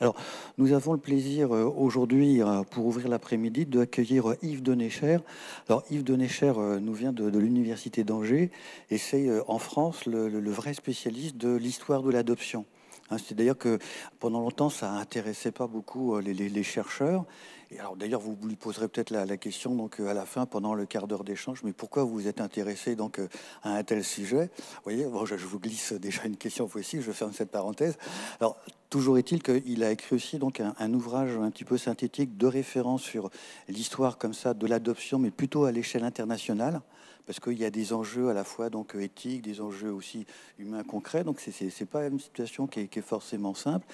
Alors, nous avons le plaisir euh, aujourd'hui, euh, pour ouvrir l'après-midi, d'accueillir euh, Yves Denecher. Alors, Yves Denecher nous vient de, l'Université d'Angers et c'est en France le, vrai spécialiste de l'histoire de l'adoption. Hein, cest d'ailleurs que pendant longtemps, ça n'intéressait pas beaucoup euh, les, chercheurs. Et d'ailleurs, vous lui poserez peut-être la, question euh, à la fin, pendant le quart d'heure d'échange, mais pourquoi vous vous êtes intéressé donc euh, à un tel sujet voyez, je, vous glisse déjà une question aussi, je ferme cette parenthèse. Alors toujours est-il qu'il a écrit aussi donc un, ouvrage un petit peu synthétique de référence sur l'histoire comme de l'adoption, mais plutôt à l'échelle internationale parce qu'il y a des enjeux à la fois donc éthiques, des enjeux aussi humains concrets. Donc c'est n'est pas une situation qui est, forcément simple.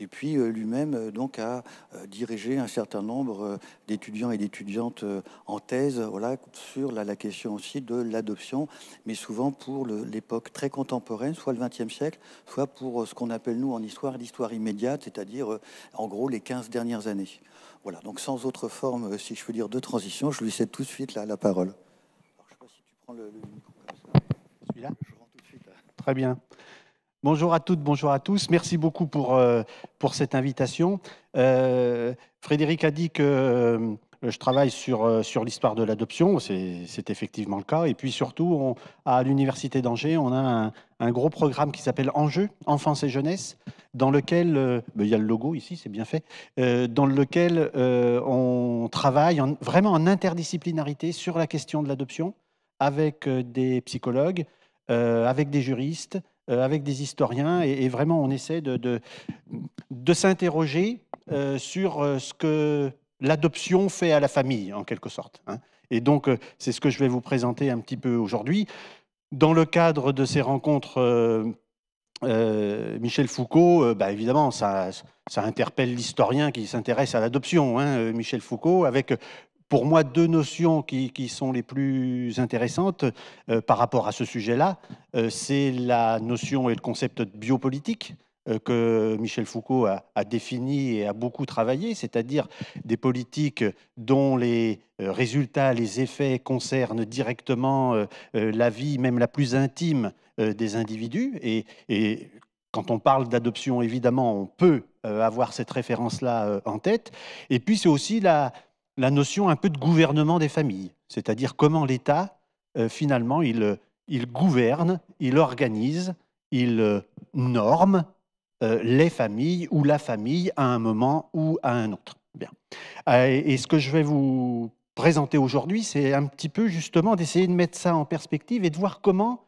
Et puis euh, lui-même euh, donc a euh, dirigé un certain nombre d'étudiants et d'étudiantes en thèse, voilà, sur la, question aussi de l'adoption, mais souvent pour l'époque très contemporaine, soit le XXe siècle, soit pour ce qu'on appelle nous en histoire l'histoire immédiate, c'est-à-dire en gros les 15 dernières années. Voilà, donc sans autre forme, si je veux dire, de transition, je lui cède tout de suite la parole le, Très bien. Bonjour à toutes, bonjour à tous. Merci beaucoup pour, euh, pour cette invitation. Euh, Frédéric a dit que euh, je travaille sur, sur l'histoire de l'adoption, c'est effectivement le cas. Et puis surtout, à l'Université d'Angers, on a un, gros programme qui s'appelle Enjeux, Enfance et Jeunesse, dans lequel, ben, il y a le logo ici, c'est bien fait, dans lequel on travaille vraiment en interdisciplinarité sur la question de l'adoption avec euh, des psychologues, euh, avec des juristes, euh, avec des historiens, et, vraiment on essaie de, de, s'interroger sur ce que l'adoption fait à la famille, en quelque sorte. Hein. Et donc c'est ce que je vais vous présenter un petit peu aujourd'hui. Dans le cadre de ces rencontres... Michel Foucault, bah, évidemment, ça, ça interpelle l'historien qui s'intéresse à l'adoption. Hein, Michel Foucault, avec pour moi deux notions qui, sont les plus intéressantes euh, par rapport à ce sujet-là. Euh, c'est la notion et le concept de biopolitique euh, que Michel Foucault a, défini et a beaucoup travaillé, c'est-à-dire des politiques dont les résultats, les effets concernent directement la vie même la plus intime des individus. Et, et quand on parle d'adoption, évidemment, on peut avoir cette référence-là en tête. Et puis, c'est aussi la, la notion un peu de gouvernement des familles, c'est-à-dire comment l'État, euh, finalement, euh, il, gouverne, il organise, il euh, norme les familles ou la famille à un moment ou à un autre. Bien. Et ce que je vais vous présenter aujourd'hui, c'est un petit peu justement d'essayer de mettre ça en perspective et de voir comment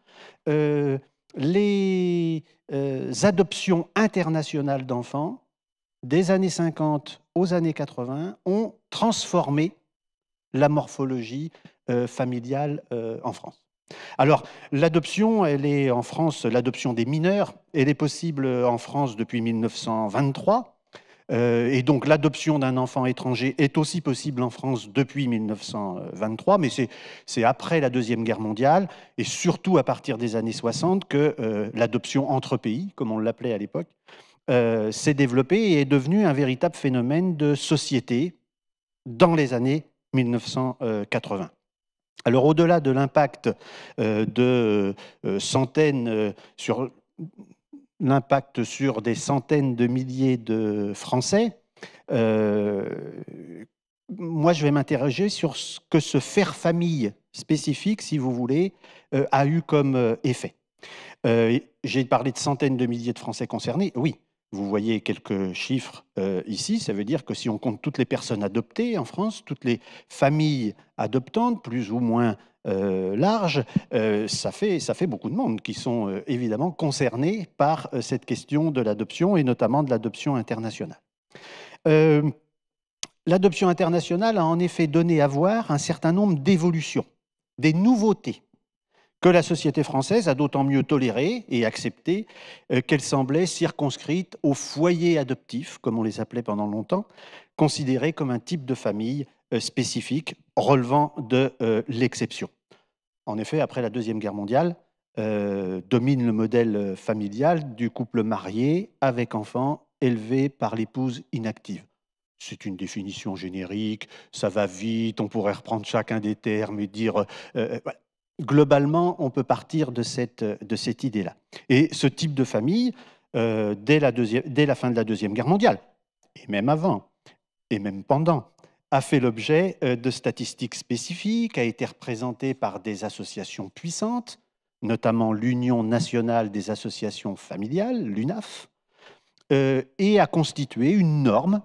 les adoptions internationales d'enfants des années 50 aux années 80 ont transformer la morphologie euh, familiale euh, en France. Alors, l'adoption, elle est en France, l'adoption des mineurs, elle est possible en France depuis 1923. Euh, et donc, l'adoption d'un enfant étranger est aussi possible en France depuis 1923, mais c'est après la Deuxième Guerre mondiale, et surtout à partir des années 60, que l'adoption entre pays, comme on l'appelait à l'époque, s'est développée et est devenue un véritable phénomène de société, dans les années 1980. Euh, Alors au-delà de l'impact euh, de euh, centaines sur l'impact sur des centaines de milliers de Français, moi je vais m'interroger sur ce que ce faire famille spécifique, si vous voulez, a eu comme effet. J'ai parlé de centaines de milliers de Français concernés, oui, vous voyez quelques chiffres euh, ici, ça veut dire que si on compte toutes les personnes adoptées en France, toutes les familles adoptantes, plus ou moins euh, larges, euh, ça, fait, ça fait beaucoup de monde qui sont évidemment concernés par cette question de l'adoption et notamment de l'adoption internationale. l'adoption internationale a en effet donné à voir un certain nombre d'évolutions, des nouveautés que la société française a d'autant mieux toléré et accepté euh, qu'elle semblait circonscrite au foyer adoptif, comme on les appelait pendant longtemps, considéré comme un type de famille euh, spécifique relevant de euh, l'exception. En effet, après la Deuxième Guerre mondiale, domine le modèle familial du couple marié avec enfant élevé par l'épouse inactive. C'est une définition générique, ça va vite, on pourrait reprendre chacun des termes et dire globalement, on peut partir de cette, idée-là. Et ce type de famille, euh, dès, la fin de la Deuxième Guerre mondiale, et même avant, et même pendant, a fait l'objet euh, de statistiques spécifiques, a été représentée par des associations puissantes, notamment l'Union nationale des associations familiales, l'UNAF, euh, et a constitué une norme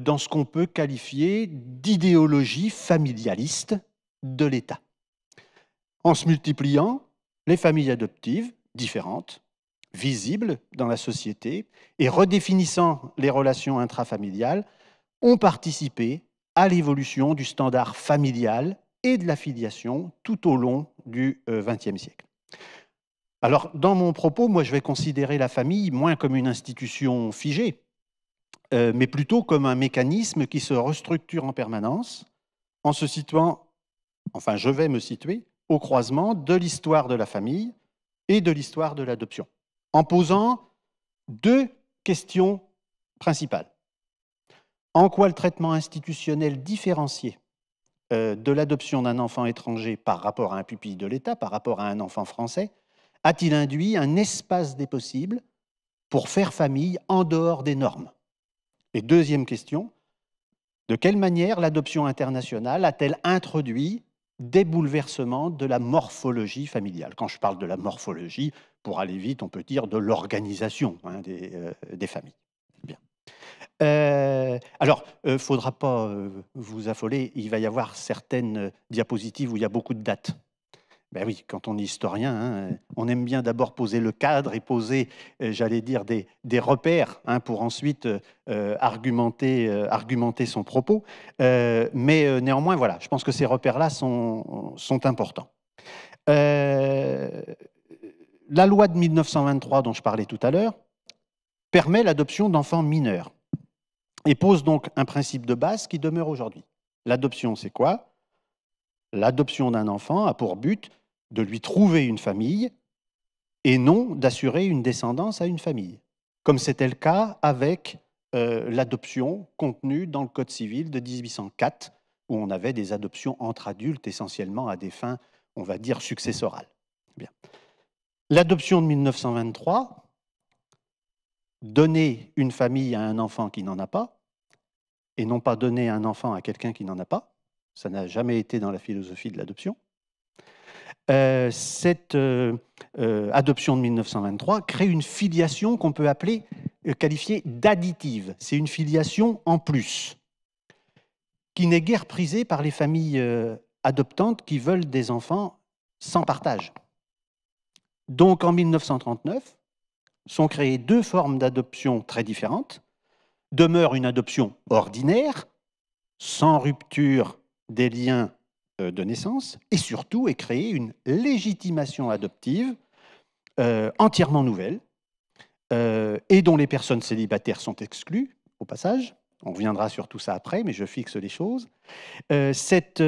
dans ce qu'on peut qualifier d'idéologie familialiste de l'État. En se multipliant, les familles adoptives, différentes, visibles dans la société, et redéfinissant les relations intrafamiliales, ont participé à l'évolution du standard familial et de la filiation tout au long du XXe euh, siècle. Alors, dans mon propos, moi, je vais considérer la famille moins comme une institution figée, euh, mais plutôt comme un mécanisme qui se restructure en permanence en se situant, enfin, je vais me situer, au croisement de l'histoire de la famille et de l'histoire de l'adoption, en posant deux questions principales. En quoi le traitement institutionnel différencié euh, de l'adoption d'un enfant étranger par rapport à un pupille de l'État, par rapport à un enfant français, a-t-il induit un espace des possibles pour faire famille en dehors des normes Et deuxième question, de quelle manière l'adoption internationale a-t-elle introduit des bouleversements de la morphologie familiale. Quand je parle de la morphologie, pour aller vite, on peut dire de l'organisation hein, euh, des, familles. Euh, alors, il euh, ne faudra pas vous affoler, il va y avoir certaines diapositives où il y a beaucoup de dates. Ben oui, quand on est historien, hein, on aime bien d'abord poser le cadre et poser, euh, j'allais dire, des, repères hein, pour ensuite euh, euh, argumenter, son propos. mais néanmoins, voilà, je pense que ces repères-là sont, sont importants. la loi de 1923 dont je parlais tout à l'heure permet l'adoption d'enfants mineurs et pose donc un principe de base qui demeure aujourd'hui. L'adoption, c'est quoi L'adoption d'un enfant a pour but de lui trouver une famille et non d'assurer une descendance à une famille, comme c'était le cas avec euh, l'adoption contenue dans le Code civil de 1804, où on avait des adoptions entre adultes essentiellement à des fins, on va dire, successorales. L'adoption de 1923, donner une famille à un enfant qui n'en a pas, et non pas donner un enfant à quelqu'un qui n'en a pas, ça n'a jamais été dans la philosophie de l'adoption. Euh, cette euh, euh, adoption de 1923 crée une filiation qu'on peut appeler, qualifier d'additive. C'est une filiation en plus, qui n'est guère prisée par les familles adoptantes qui veulent des enfants sans partage. Donc en 1939, sont créées deux formes d'adoption très différentes. Demeure une adoption ordinaire, sans rupture des liens euh, de naissance et surtout est créer une légitimation adoptive euh, entièrement nouvelle euh, et dont les personnes célibataires sont exclues au passage. On reviendra sur tout ça après, mais je fixe les choses. cette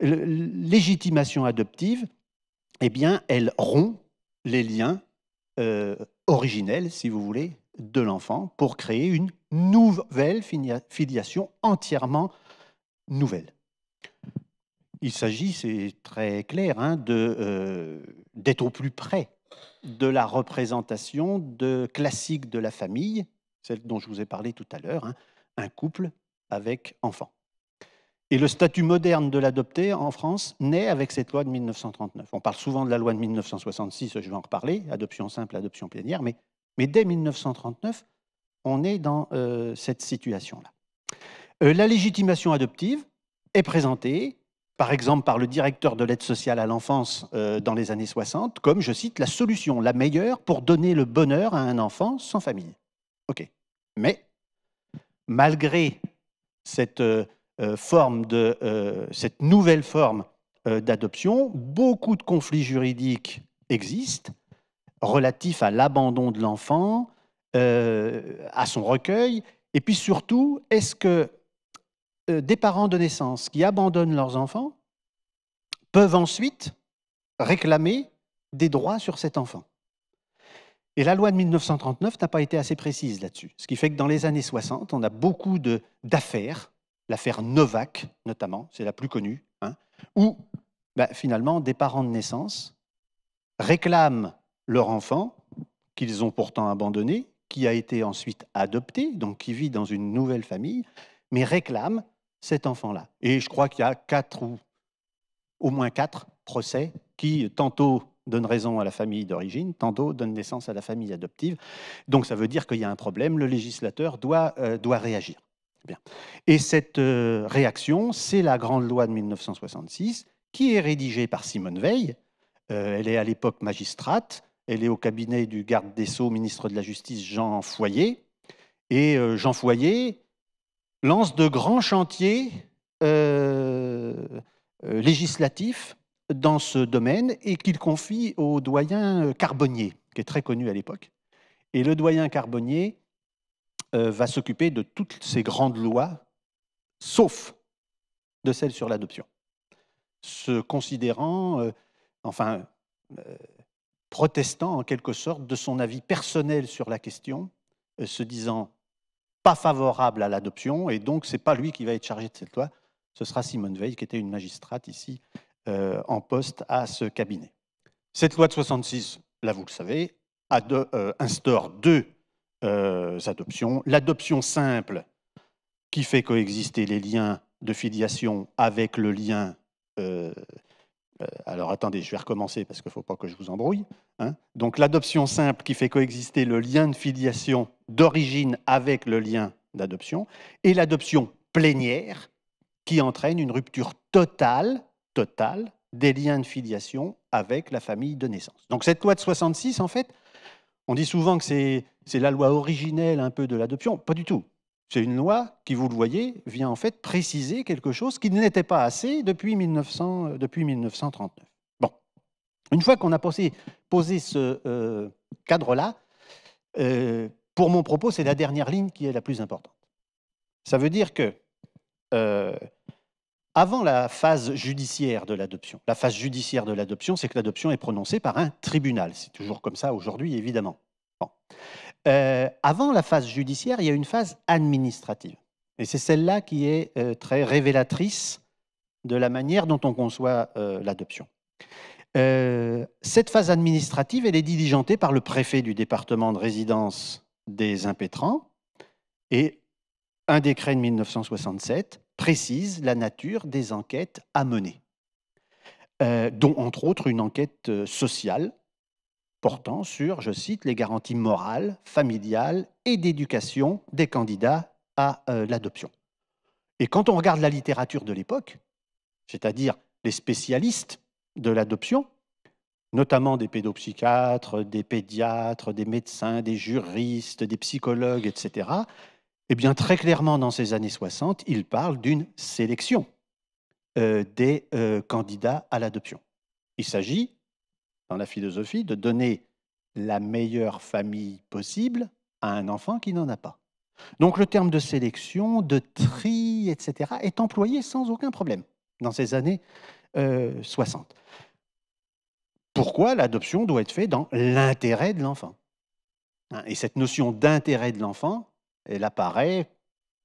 légitimation adoptive, eh bien, elle rompt les liens originels, si vous voulez, de l'enfant pour créer une nouvelle filiation entièrement nouvelle il s'agit, c'est très clair, hein, euh, d'être au plus près de la représentation de classique de la famille, celle dont je vous ai parlé tout à l'heure, hein, un couple avec enfant. Et le statut moderne de l'adopté en France naît avec cette loi de 1939. On parle souvent de la loi de 1966, je vais en reparler, adoption simple, adoption plénière, mais, mais dès 1939, on est dans euh, cette situation-là. Euh, la légitimation adoptive est présentée par exemple par le directeur de l'aide sociale à l'enfance euh, dans les années 60, comme, je cite, la solution la meilleure pour donner le bonheur à un enfant sans famille. OK. Mais, malgré cette, euh, euh, forme de, cette nouvelle forme d'adoption, beaucoup de conflits juridiques existent relatifs à l'abandon de l'enfant, à son recueil, et puis surtout, est-ce que euh, des parents de naissance qui abandonnent leurs enfants peuvent ensuite réclamer des droits sur cet enfant. Et la loi de 1939 n'a pas été assez précise là-dessus. Ce qui fait que dans les années 60, on a beaucoup d'affaires, l'affaire Novak notamment, c'est la plus connue, hein, où bah, finalement des parents de naissance réclament leur enfant, qu'ils ont pourtant abandonné, qui a été ensuite adopté, donc qui vit dans une nouvelle famille, mais réclament cet enfant-là. Et je crois qu'il y a quatre ou au moins quatre procès qui, tantôt donnent raison à la famille d'origine, tantôt donnent naissance à la famille adoptive. Donc ça veut dire qu'il y a un problème, le législateur doit, euh, doit réagir. Eh Et cette euh, réaction, c'est la grande loi de 1966 qui est rédigée par Simone Veil. Euh, elle est à l'époque magistrate, elle est au cabinet du garde des Sceaux, ministre de la Justice Jean Foyer. Et Jean Foyer lance de grands chantiers euh, euh, législatifs dans ce domaine et qu'il confie au doyen euh, Carbonnier, qui est très connu à l'époque. Et le doyen Carbonnier va s'occuper de toutes ces grandes lois, sauf de celle sur l'adoption, se considérant, enfin, protestant en quelque sorte de son avis personnel sur la question, se disant pas favorable à l'adoption, et donc c'est pas lui qui va être chargé de cette loi, ce sera Simone Veil, qui était une magistrate ici euh, en poste à ce cabinet. Cette loi de 66, là vous le savez, euh, instaure deux euh, adoptions. L'adoption simple, qui fait coexister les liens de filiation avec le lien alors attendez, je vais recommencer parce qu'il ne faut pas que je vous embrouille. Hein. Donc l'adoption simple qui fait coexister le lien de filiation d'origine avec le lien d'adoption, et l'adoption plénière, qui entraîne une rupture totale, totale, des liens de filiation avec la famille de naissance. Donc cette loi de 66, en fait, on dit souvent que c'est la loi originelle un peu de l'adoption, pas du tout. C'est une loi qui, vous le voyez, vient en fait préciser quelque chose qui n'était pas assez depuis, 1900, euh, depuis 1939. Bon, une fois qu'on a posé, posé ce euh, cadre-là, euh, pour mon propos, c'est la dernière ligne qui est la plus importante. Ça veut dire que, euh, avant la phase judiciaire de l'adoption, la phase judiciaire de l'adoption, c'est que l'adoption est prononcée par un tribunal. C'est toujours comme ça aujourd'hui, évidemment. Euh, avant la phase judiciaire, il y a une phase administrative. Et c'est celle-là qui est euh, très révélatrice de la manière dont on conçoit l'adoption. cette phase administrative, elle est diligentée par le préfet du département de résidence des impétrants. Et un décret de 1967 précise la nature des enquêtes à mener, euh, dont entre autres une enquête euh, sociale portant sur, je cite, les garanties morales, familiales et d'éducation des candidats à euh, l'adoption. Et quand on regarde la littérature de l'époque, c'est-à-dire les spécialistes de l'adoption, notamment des pédopsychiatres, des pédiatres, des médecins, des juristes, des psychologues, etc., eh bien, très clairement, dans ces années 60, il parle d'une sélection euh, des euh, candidats à l'adoption. Il s'agit, dans la philosophie, de donner la meilleure famille possible à un enfant qui n'en a pas. Donc le terme de sélection, de tri, etc., est employé sans aucun problème dans ces années euh, 60 pourquoi l'adoption doit être faite dans l'intérêt de l'enfant. Hein, et cette notion d'intérêt de l'enfant, elle apparaît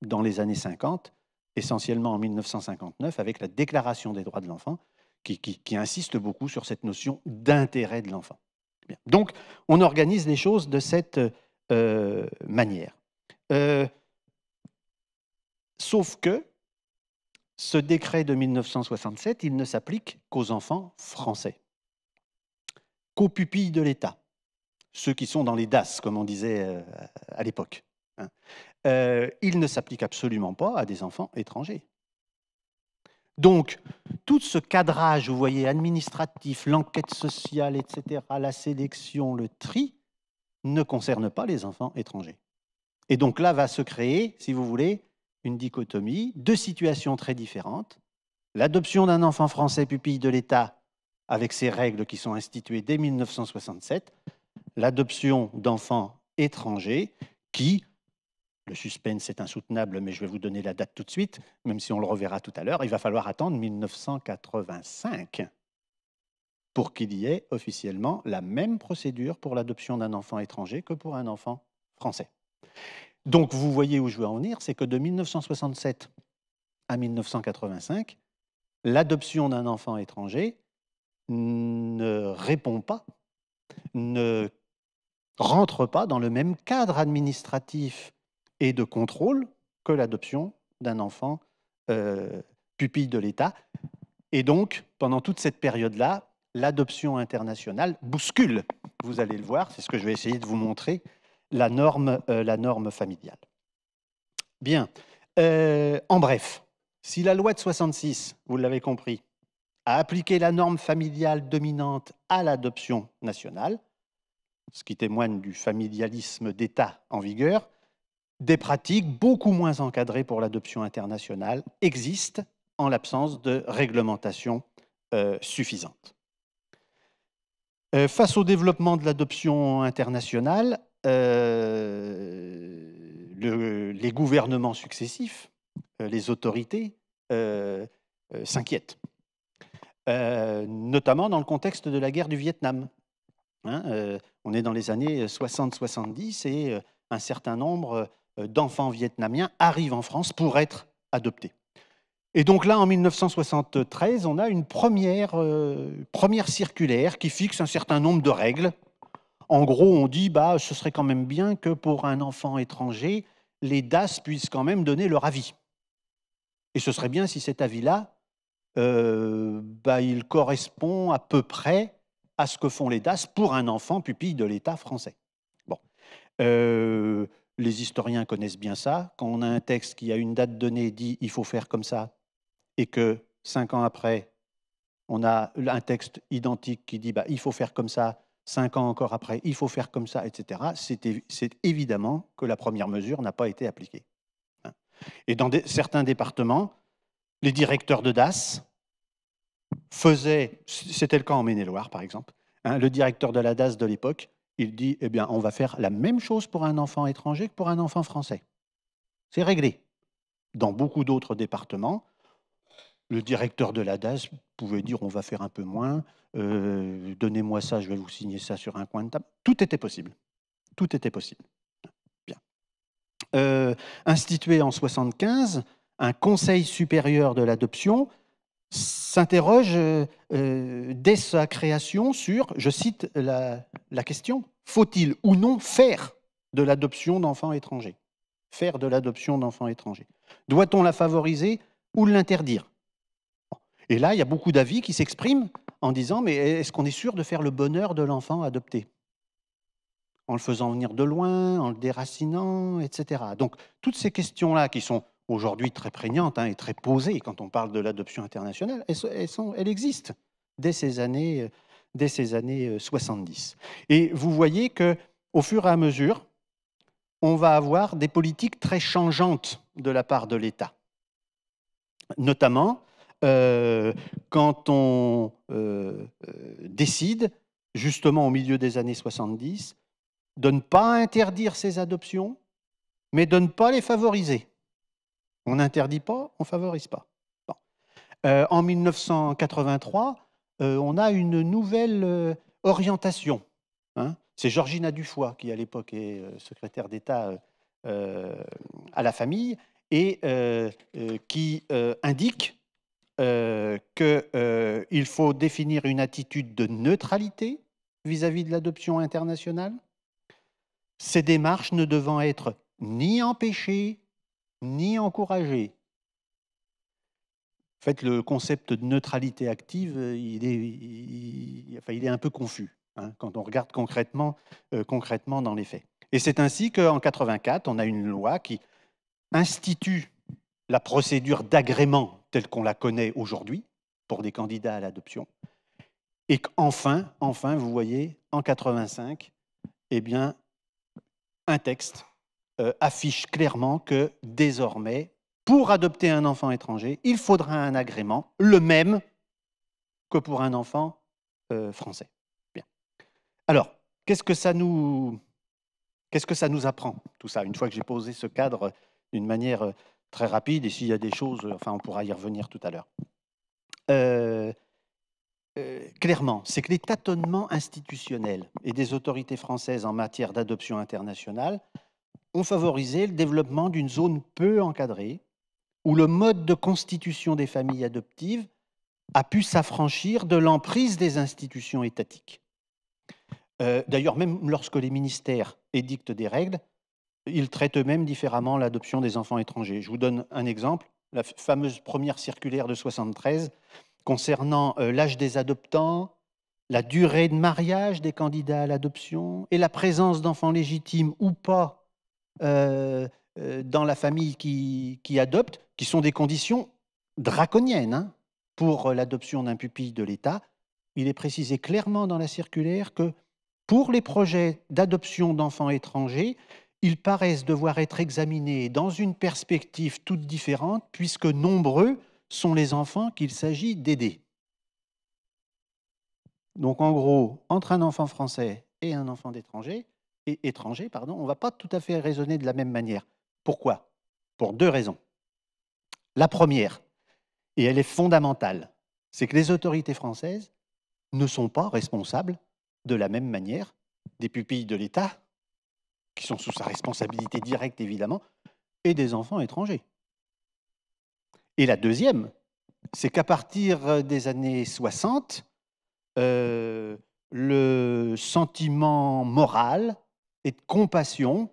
dans les années 50, essentiellement en 1959, avec la Déclaration des droits de l'enfant, qui, insiste beaucoup sur cette notion d'intérêt de l'enfant. Donc, on organise les choses de cette euh, manière. Euh, sauf que ce décret de 1967, il ne s'applique qu'aux enfants français pupilles de l'État, ceux qui sont dans les DAS, comme on disait euh, à l'époque. Hein. Euh, il ne s'applique absolument pas à des enfants étrangers. Donc, tout ce cadrage, vous voyez, administratif, l'enquête sociale, etc., la sélection, le tri, ne concerne pas les enfants étrangers. Et donc là va se créer, si vous voulez, une dichotomie, deux situations très différentes. L'adoption d'un enfant français pupille de l'État avec ces règles qui sont instituées dès 1967, l'adoption d'enfants étrangers qui, le suspense est insoutenable, mais je vais vous donner la date tout de suite, même si on le reverra tout à l'heure, il va falloir attendre 1985 pour qu'il y ait officiellement la même procédure pour l'adoption d'un enfant étranger que pour un enfant français. Donc vous voyez où je veux en venir, c'est que de 1967 à 1985, l'adoption d'un enfant étranger ne répond pas, ne rentre pas dans le même cadre administratif et de contrôle que l'adoption d'un enfant euh, pupille de l'État. Et donc, pendant toute cette période-là, l'adoption internationale bouscule, vous allez le voir, c'est ce que je vais essayer de vous montrer, la norme, euh, la norme familiale. Bien, euh, en bref, si la loi de 66, vous l'avez compris, à appliquer la norme familiale dominante à l'adoption nationale, ce qui témoigne du familialisme d'État en vigueur, des pratiques beaucoup moins encadrées pour l'adoption internationale existent en l'absence de réglementation euh, suffisante. Euh, face au développement de l'adoption internationale, euh, les gouvernements successifs, les autorités s'inquiètent. Euh, notamment dans le contexte de la guerre du Vietnam. Hein, euh, on est dans les années 60-70 et euh, un certain nombre d'enfants vietnamiens arrivent en France pour être adoptés. Et donc là, en 1973, on a une première, première circulaire qui fixe un certain nombre de règles. En gros, on dit, bah, ce serait quand même bien que pour un enfant étranger, les DAS puissent quand même donner leur avis. Et ce serait bien si cet avis-là euh, bah, il correspond à peu près à ce que font les DAS pour un enfant pupille de l'État français. Bon. Euh, les historiens connaissent bien ça. Quand on a un texte qui, a une date donnée, dit il faut faire comme ça, et que cinq ans après, on a un texte identique qui dit bah, il faut faire comme ça, cinq ans encore après, il faut faire comme ça, etc., c'est évidemment que la première mesure n'a pas été appliquée. Hein. Et dans certains départements, les directeurs de DAS faisaient, c'était le cas en Maine-et-Loire par exemple, hein, le directeur de la DAS de l'époque, il dit, eh bien, on va faire la même chose pour un enfant étranger que pour un enfant français. C'est réglé. Dans beaucoup d'autres départements, le directeur de la DAS pouvait dire, on va faire un peu moins, euh, donnez-moi ça, je vais vous signer ça sur un coin de table. Tout était possible. Tout était possible. Bien. Euh, institué en 1975, un conseil supérieur de l'adoption s'interroge euh, euh, dès sa création sur, je cite la, la question, faut-il ou non faire de l'adoption d'enfants étrangers Faire de l'adoption d'enfants étrangers. Doit-on la favoriser ou l'interdire Et là, il y a beaucoup d'avis qui s'expriment en disant, mais est-ce qu'on est sûr de faire le bonheur de l'enfant adopté En le faisant venir de loin, en le déracinant, etc. Donc, toutes ces questions-là qui sont aujourd'hui très prégnante hein, et très posée quand on parle de l'adoption internationale, elle, sont, existe dès ces années, dès ces années 70. Euh, et vous voyez que au fur et à mesure, on va avoir des politiques très changeantes de la part de l'État. Notamment euh, quand on euh, décide, justement au milieu des années 70, de ne pas interdire ces adoptions, mais de ne pas les favoriser. On n'interdit pas, on ne favorise pas. Euh, en 1983, euh, on a une nouvelle euh, orientation. Hein. C'est Georgina Dufoy qui, à l'époque, est secrétaire d'État à la famille et qui indique qu'il faut définir une attitude de neutralité vis-à-vis -vis de l'adoption internationale, ces démarches ne devant être ni empêchées ni encourager. En fait, le concept de neutralité active, euh, il est, un peu confus hein, quand on regarde euh, concrètement, dans les faits. Et c'est ainsi qu'en 1984, on a une loi qui institue la procédure d'agrément telle qu'on la connaît aujourd'hui pour des candidats à l'adoption. Et enfin, enfin, vous voyez, en 85, eh bien, un texte euh, affiche clairement que désormais, pour adopter un enfant étranger, il faudra un agrément, le même que pour un enfant euh, français. Bien. Alors, qu'est-ce que ça nous, qu'est-ce que ça nous apprend tout ça Une fois que j'ai posé ce cadre d'une manière euh, très rapide, et s'il y a des choses, enfin, on pourra y revenir tout à l'heure. clairement, c'est que les tâtonnements institutionnels et des autorités françaises en matière d'adoption internationale ont favorisé le développement d'une zone peu encadrée, où le mode de constitution des familles adoptives a pu s'affranchir de l'emprise des institutions étatiques. Euh, d'ailleurs, même lorsque les ministères édictent des règles, ils traitent eux-mêmes différemment l'adoption des enfants étrangers. Je vous donne un exemple, la fameuse première circulaire de 1973 concernant euh, l'âge des adoptants, la durée de mariage des candidats à l'adoption et la présence d'enfants légitimes ou pas euh, euh, dans la famille qui, adopte, qui sont des conditions draconiennes hein. pour euh, l'adoption d'un pupille de l'État. Il est précisé clairement dans la circulaire que pour les projets d'adoption d'enfants étrangers, ils paraissent devoir être examinés dans une perspective toute différente, puisque nombreux sont les enfants qu'il s'agit d'aider. Donc en gros, entre un enfant français et un enfant d'étranger, étrangers, pardon, on ne va pas tout à fait raisonner de la même manière. Pourquoi Pour deux raisons. La première, et elle est fondamentale, c'est que les autorités françaises ne sont pas responsables de la même manière des pupilles de l'État, qui sont sous sa responsabilité directe évidemment, et des enfants étrangers. Et la deuxième, c'est qu'à partir euh, des années 60, euh, le sentiment moral et de compassion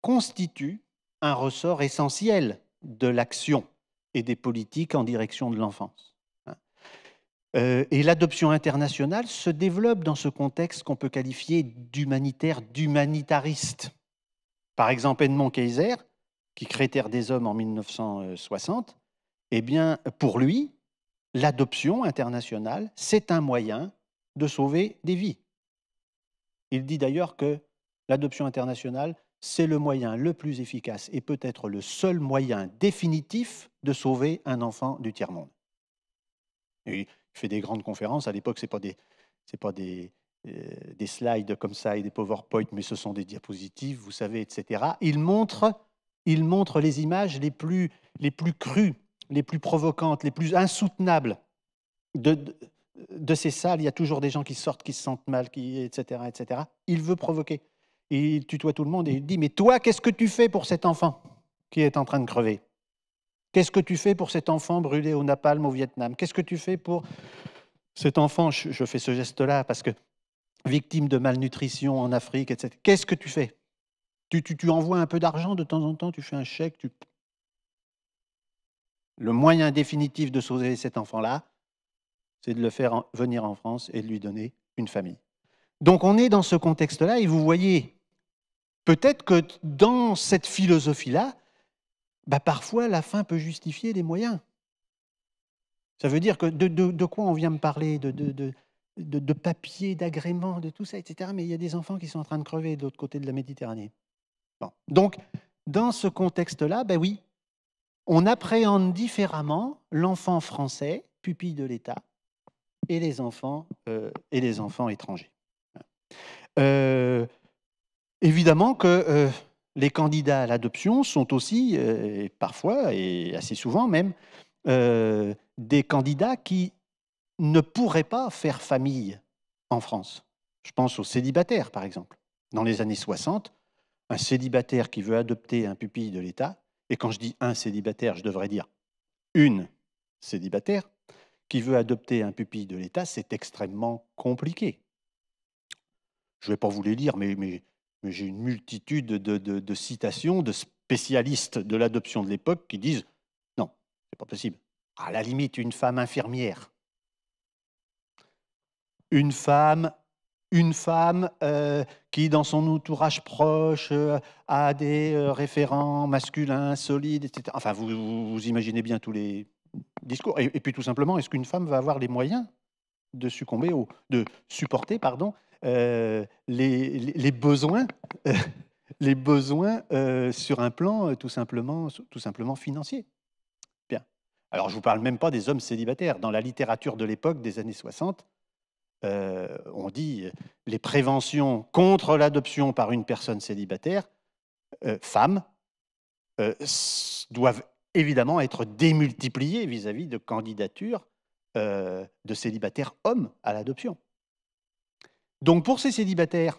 constituent un ressort essentiel de l'action et des politiques en direction de l'enfance. Hein. Euh, et l'adoption internationale se développe dans ce contexte qu'on peut qualifier d'humanitaire, d'humanitariste. Par exemple, Edmond Kaiser, qui crée Terre des Hommes en 1960, eh bien, pour lui, l'adoption internationale, c'est un moyen de sauver des vies. Il dit d'ailleurs que L'adoption internationale, c'est le moyen le plus efficace et peut-être le seul moyen définitif de sauver un enfant du tiers-monde. Il fait des grandes conférences. À l'époque, ce n'est pas, des, pas des, euh, des slides comme ça et des PowerPoint, mais ce sont des diapositives, vous savez, etc. Il montre, il montre les images les plus, les plus crues, les plus provocantes, les plus insoutenables de, de, ces salles. Il y a toujours des gens qui sortent, qui se sentent mal, qui, etc., etc. Il veut provoquer il tutoie tout le monde et il dit, mais toi, qu'est-ce que tu fais pour cet enfant qui est en train de crever Qu'est-ce que tu fais pour cet enfant brûlé au napalm au Vietnam Qu'est-ce que tu fais pour cet enfant Je, fais ce geste-là parce que victime de malnutrition en Afrique, etc. Qu'est-ce que tu fais tu, tu, envoies un peu d'argent de temps en temps, tu fais un chèque. Le moyen définitif de sauver cet enfant-là, c'est de le faire venir en France et de lui donner une famille. Donc on est dans ce contexte-là et vous voyez Peut-être que dans cette philosophie-là, bah, parfois la fin peut justifier les moyens. Ça veut dire que de, quoi on vient me parler de, de papier, d'agrément, de tout ça, etc. Mais il y a des enfants qui sont en train de crever de l'autre côté de la Méditerranée. Donc, dans ce contexte-là, ben oui, on appréhende différemment l'enfant français, pupille de l'État, et les enfants euh, et les enfants étrangers. Euh, Évidemment que euh, les candidats à l'adoption sont aussi, euh, parfois et assez souvent même, euh, des candidats qui ne pourraient pas faire famille en France. Je pense aux célibataires, par exemple. Dans les années 60, un célibataire qui veut adopter un pupille de l'État, et quand je dis un célibataire, je devrais dire une célibataire, qui veut adopter un pupille de l'État, c'est extrêmement compliqué. Je ne vais pas vous les lire, mais j'ai une multitude de, citations de spécialistes de l'adoption de l'époque qui disent non, c'est pas possible. À la limite, une femme infirmière, une femme, une femme euh, qui dans son entourage proche euh, a des euh, référents masculins solides, etc. Enfin, vous, imaginez bien tous les discours. Et, puis tout simplement, est-ce qu'une femme va avoir les moyens de succomber ou de supporter, pardon, euh, les, besoins, les besoins euh, sur un plan euh, tout simplement, tout simplement financier. Bien. Alors, je ne vous parle même pas des hommes célibataires. Dans la littérature de l'époque des années 60, on dit les préventions contre l'adoption par une personne célibataire, femme, doivent évidemment être démultipliées vis à -vis de candidatures de célibataires hommes à l'adoption. Donc pour ces célibataires,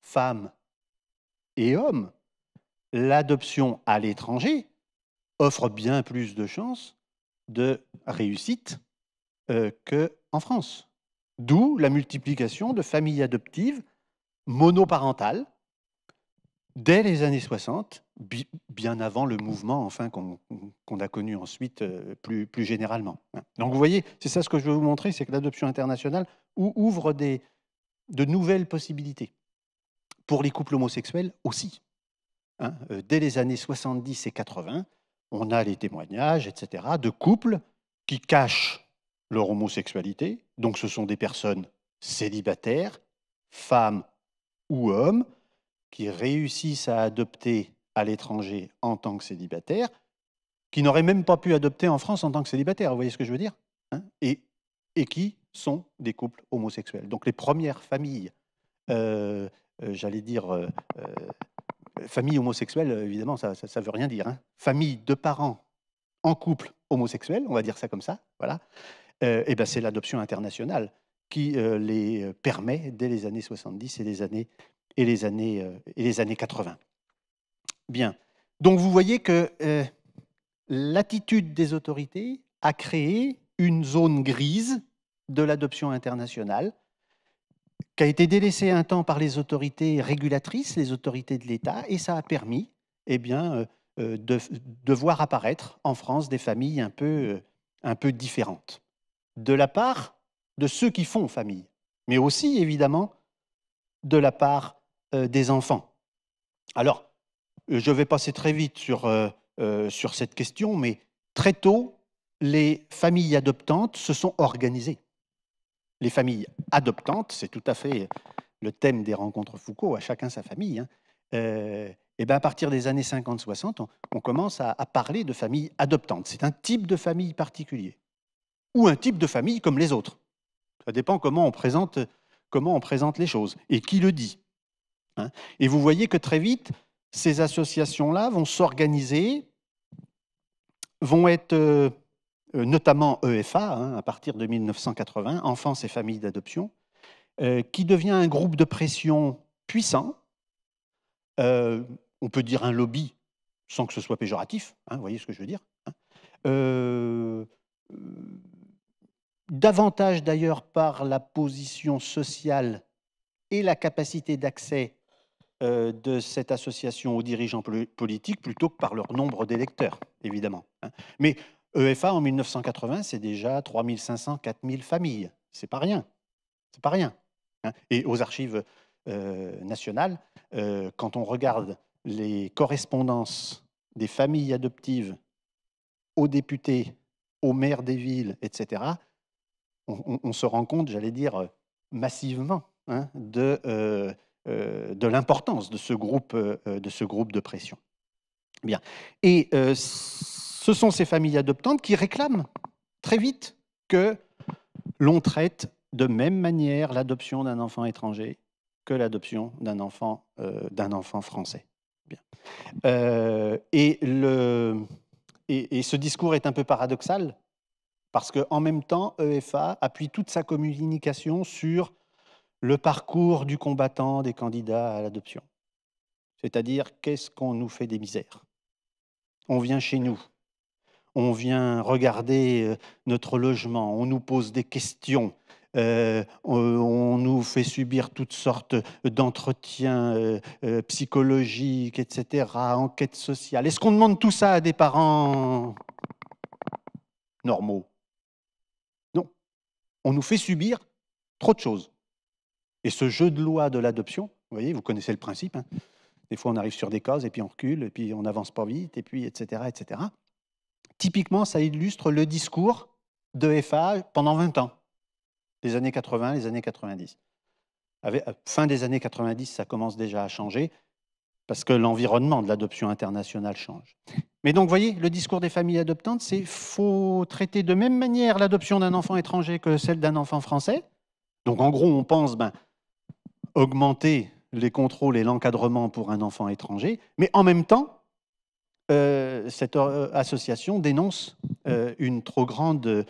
femmes et hommes, l'adoption à l'étranger offre bien plus de chances de réussite euh, que qu'en France. D'où la multiplication de familles adoptives monoparentales dès les années 60, bien avant le mouvement enfin qu'on a connu ensuite euh, plus, généralement. Hein. Donc vous voyez, c'est ça ce que je veux vous montrer, c'est que l'adoption internationale ouvre de nouvelles possibilités pour les couples homosexuels aussi. Hein. Euh, dès les années 70 et 80, on a les témoignages, etc., de couples qui cachent leur homosexualité. Donc ce sont des personnes célibataires, femmes ou hommes, qui réussissent à adopter à l'étranger en tant que célibataire, qui n'auraient même pas pu adopter en France en tant que célibataire, vous voyez ce que je veux dire hein, et, qui sont des couples homosexuels. Donc les premières familles, euh, euh, j'allais dire, euh, famille homosexuelle, évidemment, ça ne veut rien dire, hein. famille de parents en couple homosexuel, on va dire ça comme ça, voilà, et eh ben c'est l'adoption internationale qui les permet dès les années 70 et les années et les années, euh, et les années 80. Bien. Donc vous voyez que euh, l'attitude des autorités a créé une zone grise de l'adoption internationale qui a été délaissée un temps par les autorités régulatrices, les autorités de l'État, et ça a permis eh bien, euh, de, voir apparaître en France des familles un peu, un peu différentes. De la part de ceux qui font famille, mais aussi évidemment de la part euh, des enfants. Alors, euh, je vais passer très vite sur, euh, sur cette question, mais très tôt, les familles adoptantes se sont organisées. Les familles adoptantes, c'est tout à fait le thème des rencontres Foucault, à chacun sa famille. et hein, eh ben à partir des années 50-60, on, commence à, parler de famille adoptantes. C'est un type de famille particulier, ou un type de famille comme les autres. Ça dépend comment on présente, comment on présente les choses et qui le dit. Hein. Et vous voyez que très vite, ces associations-là vont s'organiser, vont être euh, euh, notamment EFA, hein, à partir de 1980, Enfance et Familles d'adoption, euh, qui devient un groupe de pression puissant, on peut dire un lobby, sans que ce soit péjoratif, hein, vous voyez ce que je veux dire, davantage d'ailleurs par la position sociale et la capacité d'accès euh, de cette association aux dirigeants politiques plutôt que par leur nombre d'électeurs, évidemment. Hein. Mais EFA en 1980, c'est déjà 3500, 4000 familles. C'est pas rien. C'est pas rien. Hein. Et aux archives euh, nationales, euh, quand on regarde les correspondances des familles adoptives aux députés, aux maires des villes, etc., on, se rend compte, j'allais dire, massivement hein, de. Euh, de l'importance de, ce groupe, euh, de ce groupe de pression. Bien. Et euh, ce sont ces familles adoptantes qui réclament très vite que l'on traite de même manière l'adoption d'un enfant étranger que l'adoption d'un enfant, d'un enfant français. Bien. et, le, et, et, ce discours est un peu paradoxal parce qu'en même temps, EFA appuie toute sa communication sur le parcours du combattant des candidats à l'adoption. C'est-à-dire, qu'est-ce qu'on nous fait des misères On vient chez nous, on vient regarder euh, notre logement, on nous pose des questions, euh, on nous fait subir toutes sortes d'entretiens euh, psychologiques, etc., enquêtes sociales. Est-ce qu'on demande tout ça à des parents normaux Non. On nous fait subir trop de choses. Et ce jeu de loi de l'adoption, vous voyez, vous connaissez le principe. Hein. des fois, on arrive sur des causes, et puis on recule, et puis on n'avance pas vite, et puis etc., etc. Typiquement, ça illustre le discours de FA pendant 20 ans, les années 80, les années 90. Euh, fin des années 90, ça commence déjà à changer parce que l'environnement de l'adoption internationale change. Mais donc, vous voyez, le discours des familles adoptantes, c'est faut traiter de même manière l'adoption d'un enfant étranger que celle d'un enfant français. Donc, en gros, on pense, ben, augmenter les contrôles et l'encadrement pour un enfant étranger, mais en même temps, euh, cette euh, association dénonce euh, une trop grande,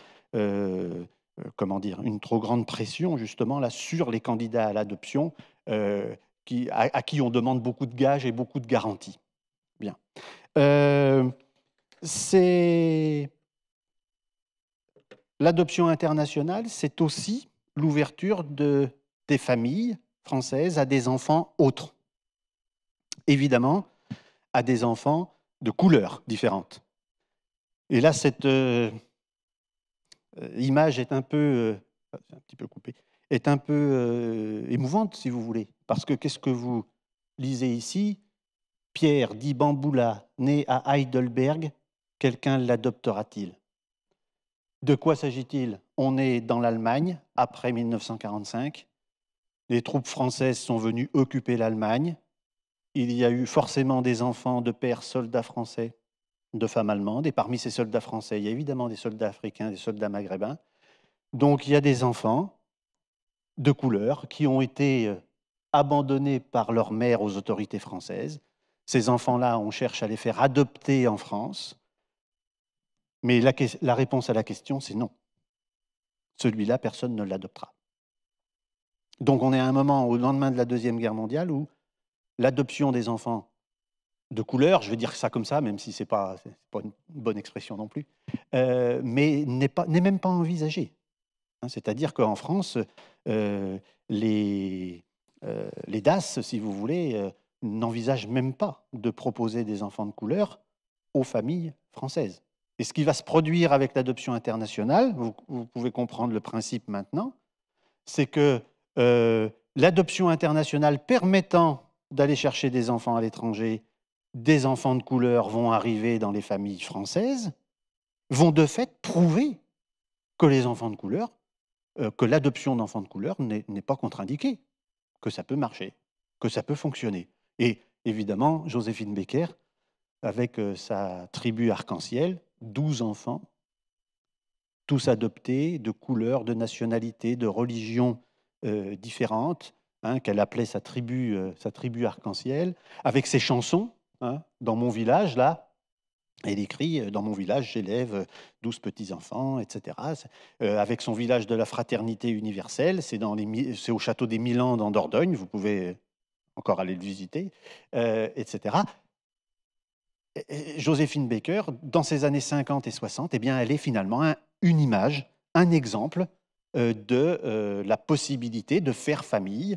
comment dire, une trop grande pression justement là sur les candidats à l'adoption, à, qui on demande beaucoup de gages et beaucoup de garanties. Bien, c'est l'adoption internationale, c'est aussi l'ouverture de des familles française à des enfants autres. Évidemment, à des enfants de couleurs différentes. Et là, cette euh, euh, image est un peu, euh, un petit peu coupée, est un peu émouvante, si vous voulez, parce que qu'est-ce que vous lisez ici Pierre dit Bamboula, né à Heidelberg, quelqu'un l'adoptera-t-il De quoi s'agit-il On est dans l'Allemagne, après 1945. Les troupes françaises sont venues occuper l'Allemagne. Il y a eu forcément des enfants de pères soldats français, de femmes allemandes, et parmi ces soldats français, il y a évidemment des soldats africains, des soldats maghrébins. Donc il y a des enfants de couleur qui ont été euh, abandonnés par leur mère aux autorités françaises. Ces enfants-là, on cherche à les faire adopter en France. Mais la réponse à la question, c'est non. Celui-là, personne ne l'adoptera. Donc on est à un moment, au lendemain de la Deuxième Guerre mondiale, où l'adoption des enfants de couleur, je veux dire ça comme ça, même si ce n'est pas, une bonne expression non plus, euh, mais n'est même pas envisagée. Hein, c'est-à-dire qu'en France, euh, les, DAS, euh, si vous voulez, n'envisagent même pas de proposer des enfants de couleur aux familles françaises. Et ce qui va se produire avec l'adoption internationale, vous, pouvez comprendre le principe maintenant, c'est que euh, l'adoption internationale permettant d'aller chercher des enfants à l'étranger, des enfants de couleur vont arriver dans les familles françaises, vont de fait prouver que les enfants de couleur, euh, que l'adoption d'enfants de couleur n'est pas contre-indiquée, que ça peut marcher, que ça peut fonctionner. Et évidemment, Joséphine Becker, avec euh, sa tribu arc-en-ciel, 12 enfants, tous adoptés de couleur, de nationalité, de religion euh, différentes, hein, qu'elle appelait sa tribu, euh, sa tribu arc-en-ciel, avec ses chansons. Hein, dans mon village, là, elle écrit euh, Dans mon village, j'élève 12 petits-enfants, etc. avec son village de la fraternité universelle, c'est au château des Milans, dans Dordogne, vous pouvez encore aller le visiter, etc. Joséphine Baker, dans ses années 50 et 60, eh bien, elle est finalement une image, un exemple euh, de euh, la possibilité de faire famille,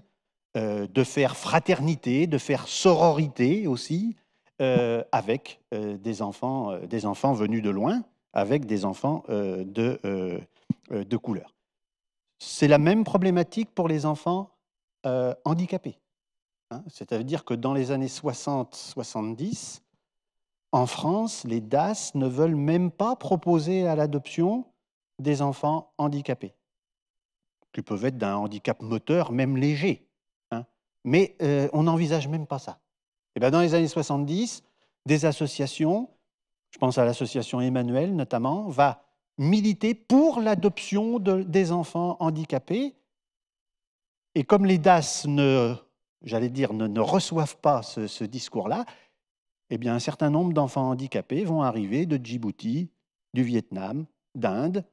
euh, de faire fraternité, de faire sororité aussi, avec des, enfants, des enfants venus de loin, avec des enfants de, de couleur. C'est la même problématique pour les enfants handicapés. Hein. C'est-à-dire que dans les années 60-70, en France, les DAS ne veulent même pas proposer à l'adoption des enfants handicapés qui peuvent être d'un handicap moteur, même léger. Hein. Mais euh, on n'envisage même pas ça. Et eh bien dans les années 70, des associations, je pense à l'association Emmanuel notamment, va militer pour l'adoption des enfants handicapés. Et comme les DAS ne, j'allais dire, ne, reçoivent pas ce, discours-là, eh bien, un certain nombre d'enfants handicapés vont arriver de Djibouti, du Vietnam, d'Inde,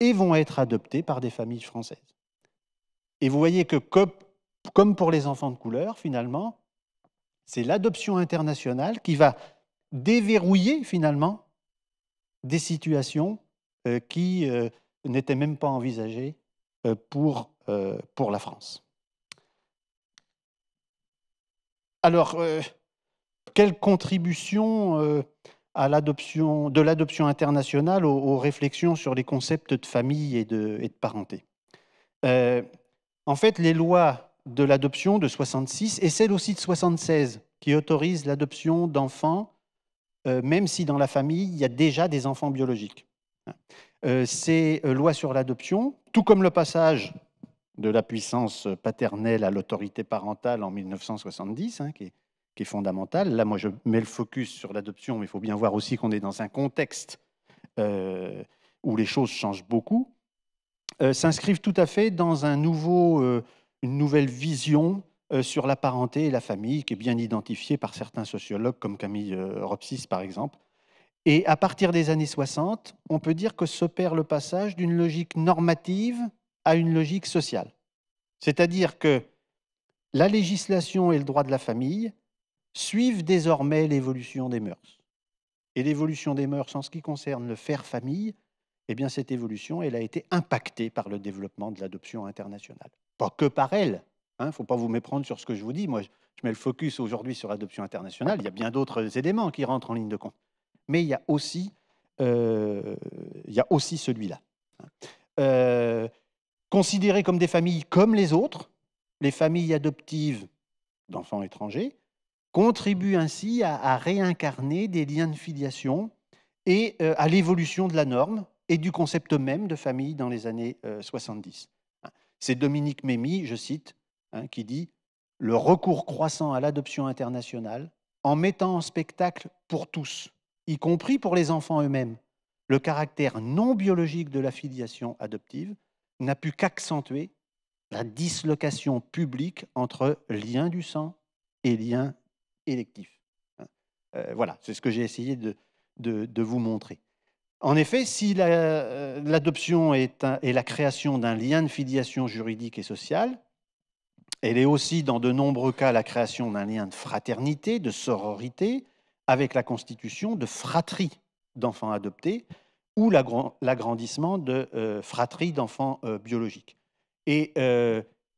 et vont être adoptés par des familles françaises. Et vous voyez que comme pour les enfants de couleur, finalement, c'est l'adoption internationale qui va déverrouiller finalement des situations euh, qui euh, n'étaient même pas envisagées euh, pour, pour la France. Alors, quelle contribution à de l'adoption internationale aux, réflexions sur les concepts de famille et de, et de parenté en fait, les lois de l'adoption de 66 et celles aussi de 76 qui autorisent l'adoption d'enfants, euh, même si dans la famille, il y a déjà des enfants biologiques. Euh, ces euh, lois sur l'adoption, tout comme le passage de la puissance paternelle à l'autorité parentale en 1970, hein, qui, est, fondamental. Là, moi, je mets le focus sur l'adoption, mais il faut bien voir aussi qu'on est dans un contexte où les choses changent beaucoup. Euh, s'inscrivent tout à fait dans euh, une nouvelle vision euh, sur la parenté et la famille, qui est bien identifiée par certains sociologues comme Camille Ropsis, par exemple. Et à partir des années 60, on peut dire que s'opère le passage d'une logique normative à une logique sociale. C'est-à-dire que la législation et le droit de la famille suivent désormais l'évolution des mœurs. Et l'évolution des mœurs en ce qui concerne le faire famille eh bien cette évolution, elle a été impactée par le développement de l'adoption internationale. Pas que par elle, il hein, ne faut pas vous méprendre sur ce que je vous dis, moi je mets le focus aujourd'hui sur l'adoption internationale, il y a bien d'autres éléments qui rentrent en ligne de compte. Mais il y a aussi, euh, aussi celui-là. Euh, considérées comme des familles comme les autres, les familles adoptives d'enfants étrangers contribuent ainsi à, réincarner des liens de filiation et euh, à l'évolution de la norme et du concept même de famille dans les années 70. Euh, hein. C'est Dominique Mémy, je cite, hein, qui dit Le recours croissant à l'adoption internationale, en mettant en spectacle pour tous, y compris pour les enfants eux-mêmes, le caractère non biologique de la filiation adoptive, n'a pu qu'accentuer la dislocation publique entre lien du sang et lien électif. Hein. Euh, voilà, c'est ce que j'ai essayé de vous montrer. En effet, si euh, l'adoption est, la création d'un lien de filiation juridique et sociale, elle est aussi dans de nombreux cas la création d'un lien de fraternité, de sororité, avec la constitution de fratrie d'enfants adoptés ou l'agrandissement de euh, fratrie d'enfants euh, biologiques. Et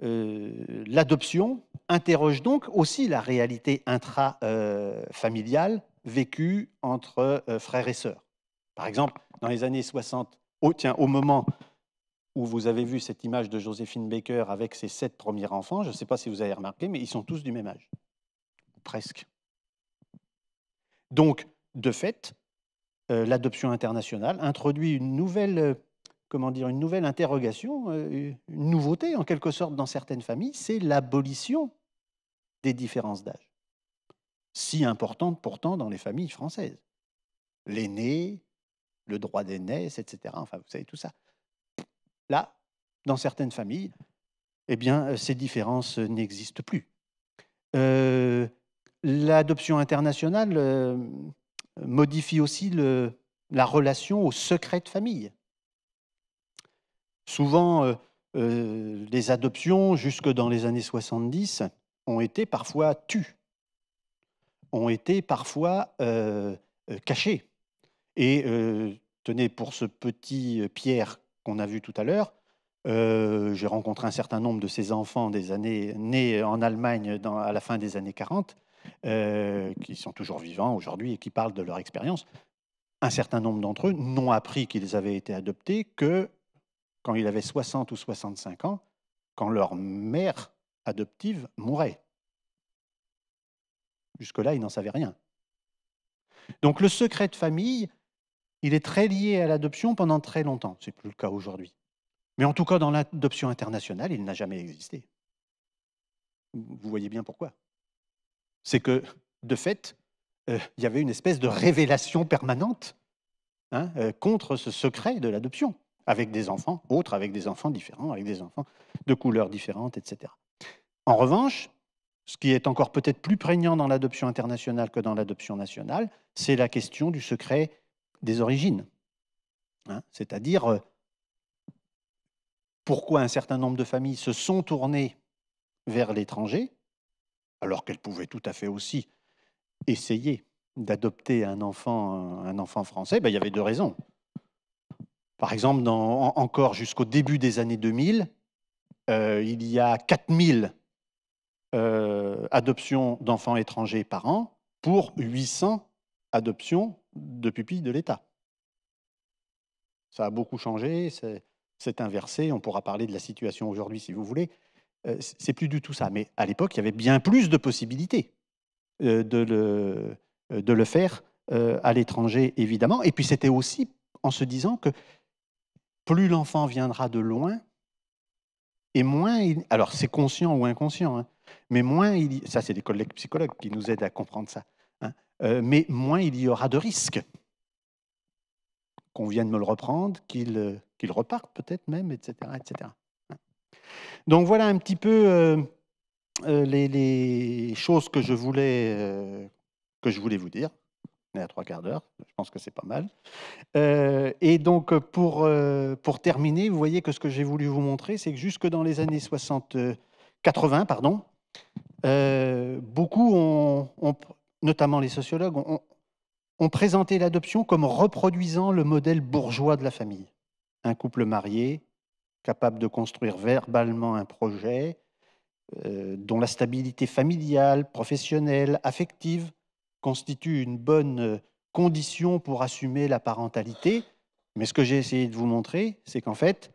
l'adoption interroge donc aussi la réalité intrafamiliale vécue entre frères et sœurs. Par exemple, dans les années 60, au moment où vous avez vu cette image de Joséphine Baker avec ses sept premiers enfants, je ne sais pas si vous avez remarqué, mais ils sont tous du même âge. Presque. Donc, de fait, euh, l'adoption internationale introduit une nouvelle, euh, comment dire, une nouvelle interrogation, euh, une nouveauté en quelque sorte dans certaines familles, c'est l'abolition des différences d'âge. Si importante pourtant dans les familles françaises. L'aîné, le droit d'aînesse, etc. Enfin, vous savez tout ça. Là, dans certaines familles, eh bien, euh, ces différences euh, n'existent plus. Euh, l'adoption internationale modifie aussi la relation au secret de famille. Souvent, les adoptions, jusque dans les années 70, ont été parfois tues, ont été parfois cachées. Et euh, tenez, pour ce petit euh, Pierre qu'on a vu tout à l'heure, euh, j'ai rencontré un certain nombre de ces enfants des années nés en Allemagne dans, à la fin des années 40, qui sont toujours vivants aujourd'hui et qui parlent de leur expérience. Un certain nombre d'entre eux n'ont appris qu'ils avaient été adoptés que quand ils avaient 60 ou 65 ans, quand leur mère adoptive mourait. Jusque-là, ils n'en savaient rien. Donc le secret de famille, il est très lié à l'adoption pendant très longtemps. Ce n'est plus le cas aujourd'hui. Mais en tout cas, dans l'adoption internationale, il n'a jamais existé. Vous voyez bien pourquoi. C'est que, de fait, euh, il y avait une espèce de révélation permanente hein, euh, contre ce secret de l'adoption, avec des enfants autres, avec des enfants différents, avec des enfants de couleurs différentes, etc. En revanche, ce qui est encore peut-être plus prégnant dans l'adoption internationale que dans l'adoption nationale, c'est la question du secret des origines. Hein. C'est-à-dire euh, pourquoi un certain nombre de familles se sont tournées vers l'étranger, alors qu'elles pouvaient tout à fait aussi essayer d'adopter un enfant, un enfant français. Ben, il y avait deux raisons. Par exemple, encore jusqu'au début des années 2000, euh, il y a 4000 euh, adoptions d'enfants étrangers par an pour 800 adoption de pupilles de l'État. Ça a beaucoup changé, c'est inversé, on pourra parler de la situation aujourd'hui si vous voulez. Euh, c'est plus du tout ça, mais à l'époque, il y avait bien plus de possibilités euh, euh, de, le, faire à l'étranger, évidemment. Et puis c'était aussi en se disant que plus l'enfant viendra de loin, et moins Alors c'est conscient ou inconscient, hein, mais moins il... Ça, c'est des collègues psychologues qui nous aident à comprendre ça. Euh, mais moins il y aura de risques. Qu'on vienne me le reprendre, qu'il euh, reparte peut-être même, etc., etc. Donc voilà un petit peu euh, les, choses que je voulais, que je voulais vous dire. On est à trois quarts d'heure, je pense que c'est pas mal. et donc, pour, pour terminer, vous voyez que ce que j'ai voulu vous montrer, c'est que jusque dans les années 60, 80, pardon, beaucoup ont, notamment les sociologues, ont, présenté l'adoption comme reproduisant le modèle bourgeois de la famille. Un couple marié, capable de construire verbalement un projet, euh, dont la stabilité familiale, professionnelle, affective constitue une bonne euh, condition pour assumer la parentalité. Mais ce que j'ai essayé de vous montrer, c'est qu'en fait,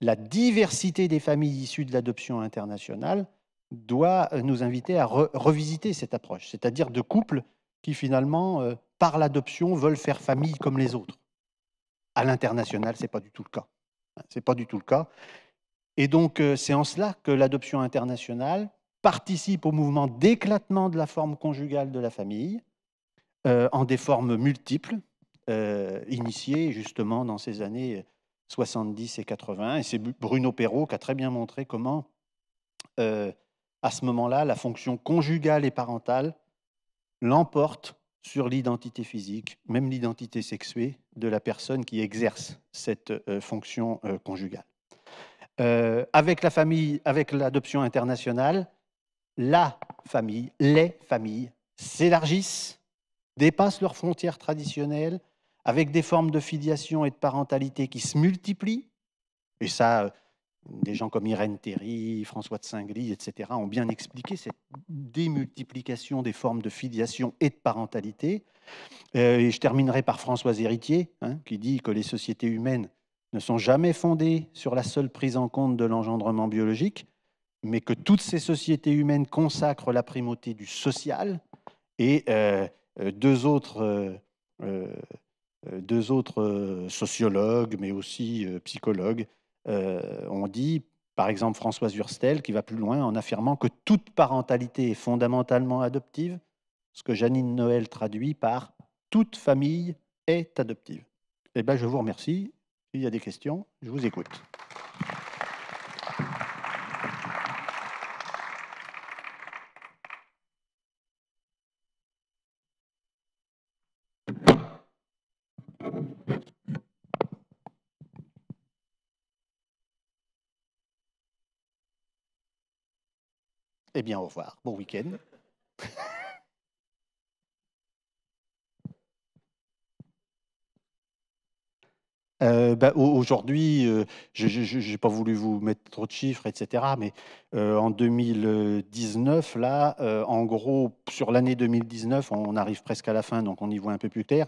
la diversité des familles issues de l'adoption internationale doit nous inviter à revisiter cette approche, c'est-à-dire de couples qui finalement, euh, par l'adoption, veulent faire famille comme les autres. À l'international, ce n'est pas du tout le cas. C'est pas du tout le cas. Et donc, euh, c'est en cela que l'adoption internationale participe au mouvement d'éclatement de la forme conjugale de la famille euh, en des formes multiples, initiées justement dans ces années 70 et 80. Et c'est Bruno Perrault qui a très bien montré comment à ce moment-là, la fonction conjugale et parentale l'emporte sur l'identité physique, même l'identité sexuée de la personne qui exerce cette euh, fonction euh, conjugale. Euh, avec la famille, avec l'adoption internationale, la famille, les familles s'élargissent, dépassent leurs frontières traditionnelles, avec des formes de filiation et de parentalité qui se multiplient. Et ça, des gens comme Irène Théry, François de Saint-Gris, etc., ont bien expliqué cette démultiplication des formes de filiation et de parentalité. Euh, et je terminerai par Françoise Héritier, hein, qui dit que les sociétés humaines ne sont jamais fondées sur la seule prise en compte de l'engendrement biologique, mais que toutes ces sociétés humaines consacrent la primauté du social. Et euh, euh, deux autres sociologues, mais aussi psychologues, euh, on dit, par exemple, Françoise Hurstel, qui va plus loin en affirmant que toute parentalité est fondamentalement adoptive, ce que Janine Noël traduit par toute famille est adoptive. Eh bien, je vous remercie. S'il y a des questions, je vous écoute. Eh bien, au revoir. Bon week-end. Euh, bah, aujourd'hui, euh, je n'ai pas voulu vous mettre trop de chiffres, etc. Mais euh, en 2019, là, en gros, sur l'année 2019, on arrive presque à la fin, donc on y voit un peu plus clair.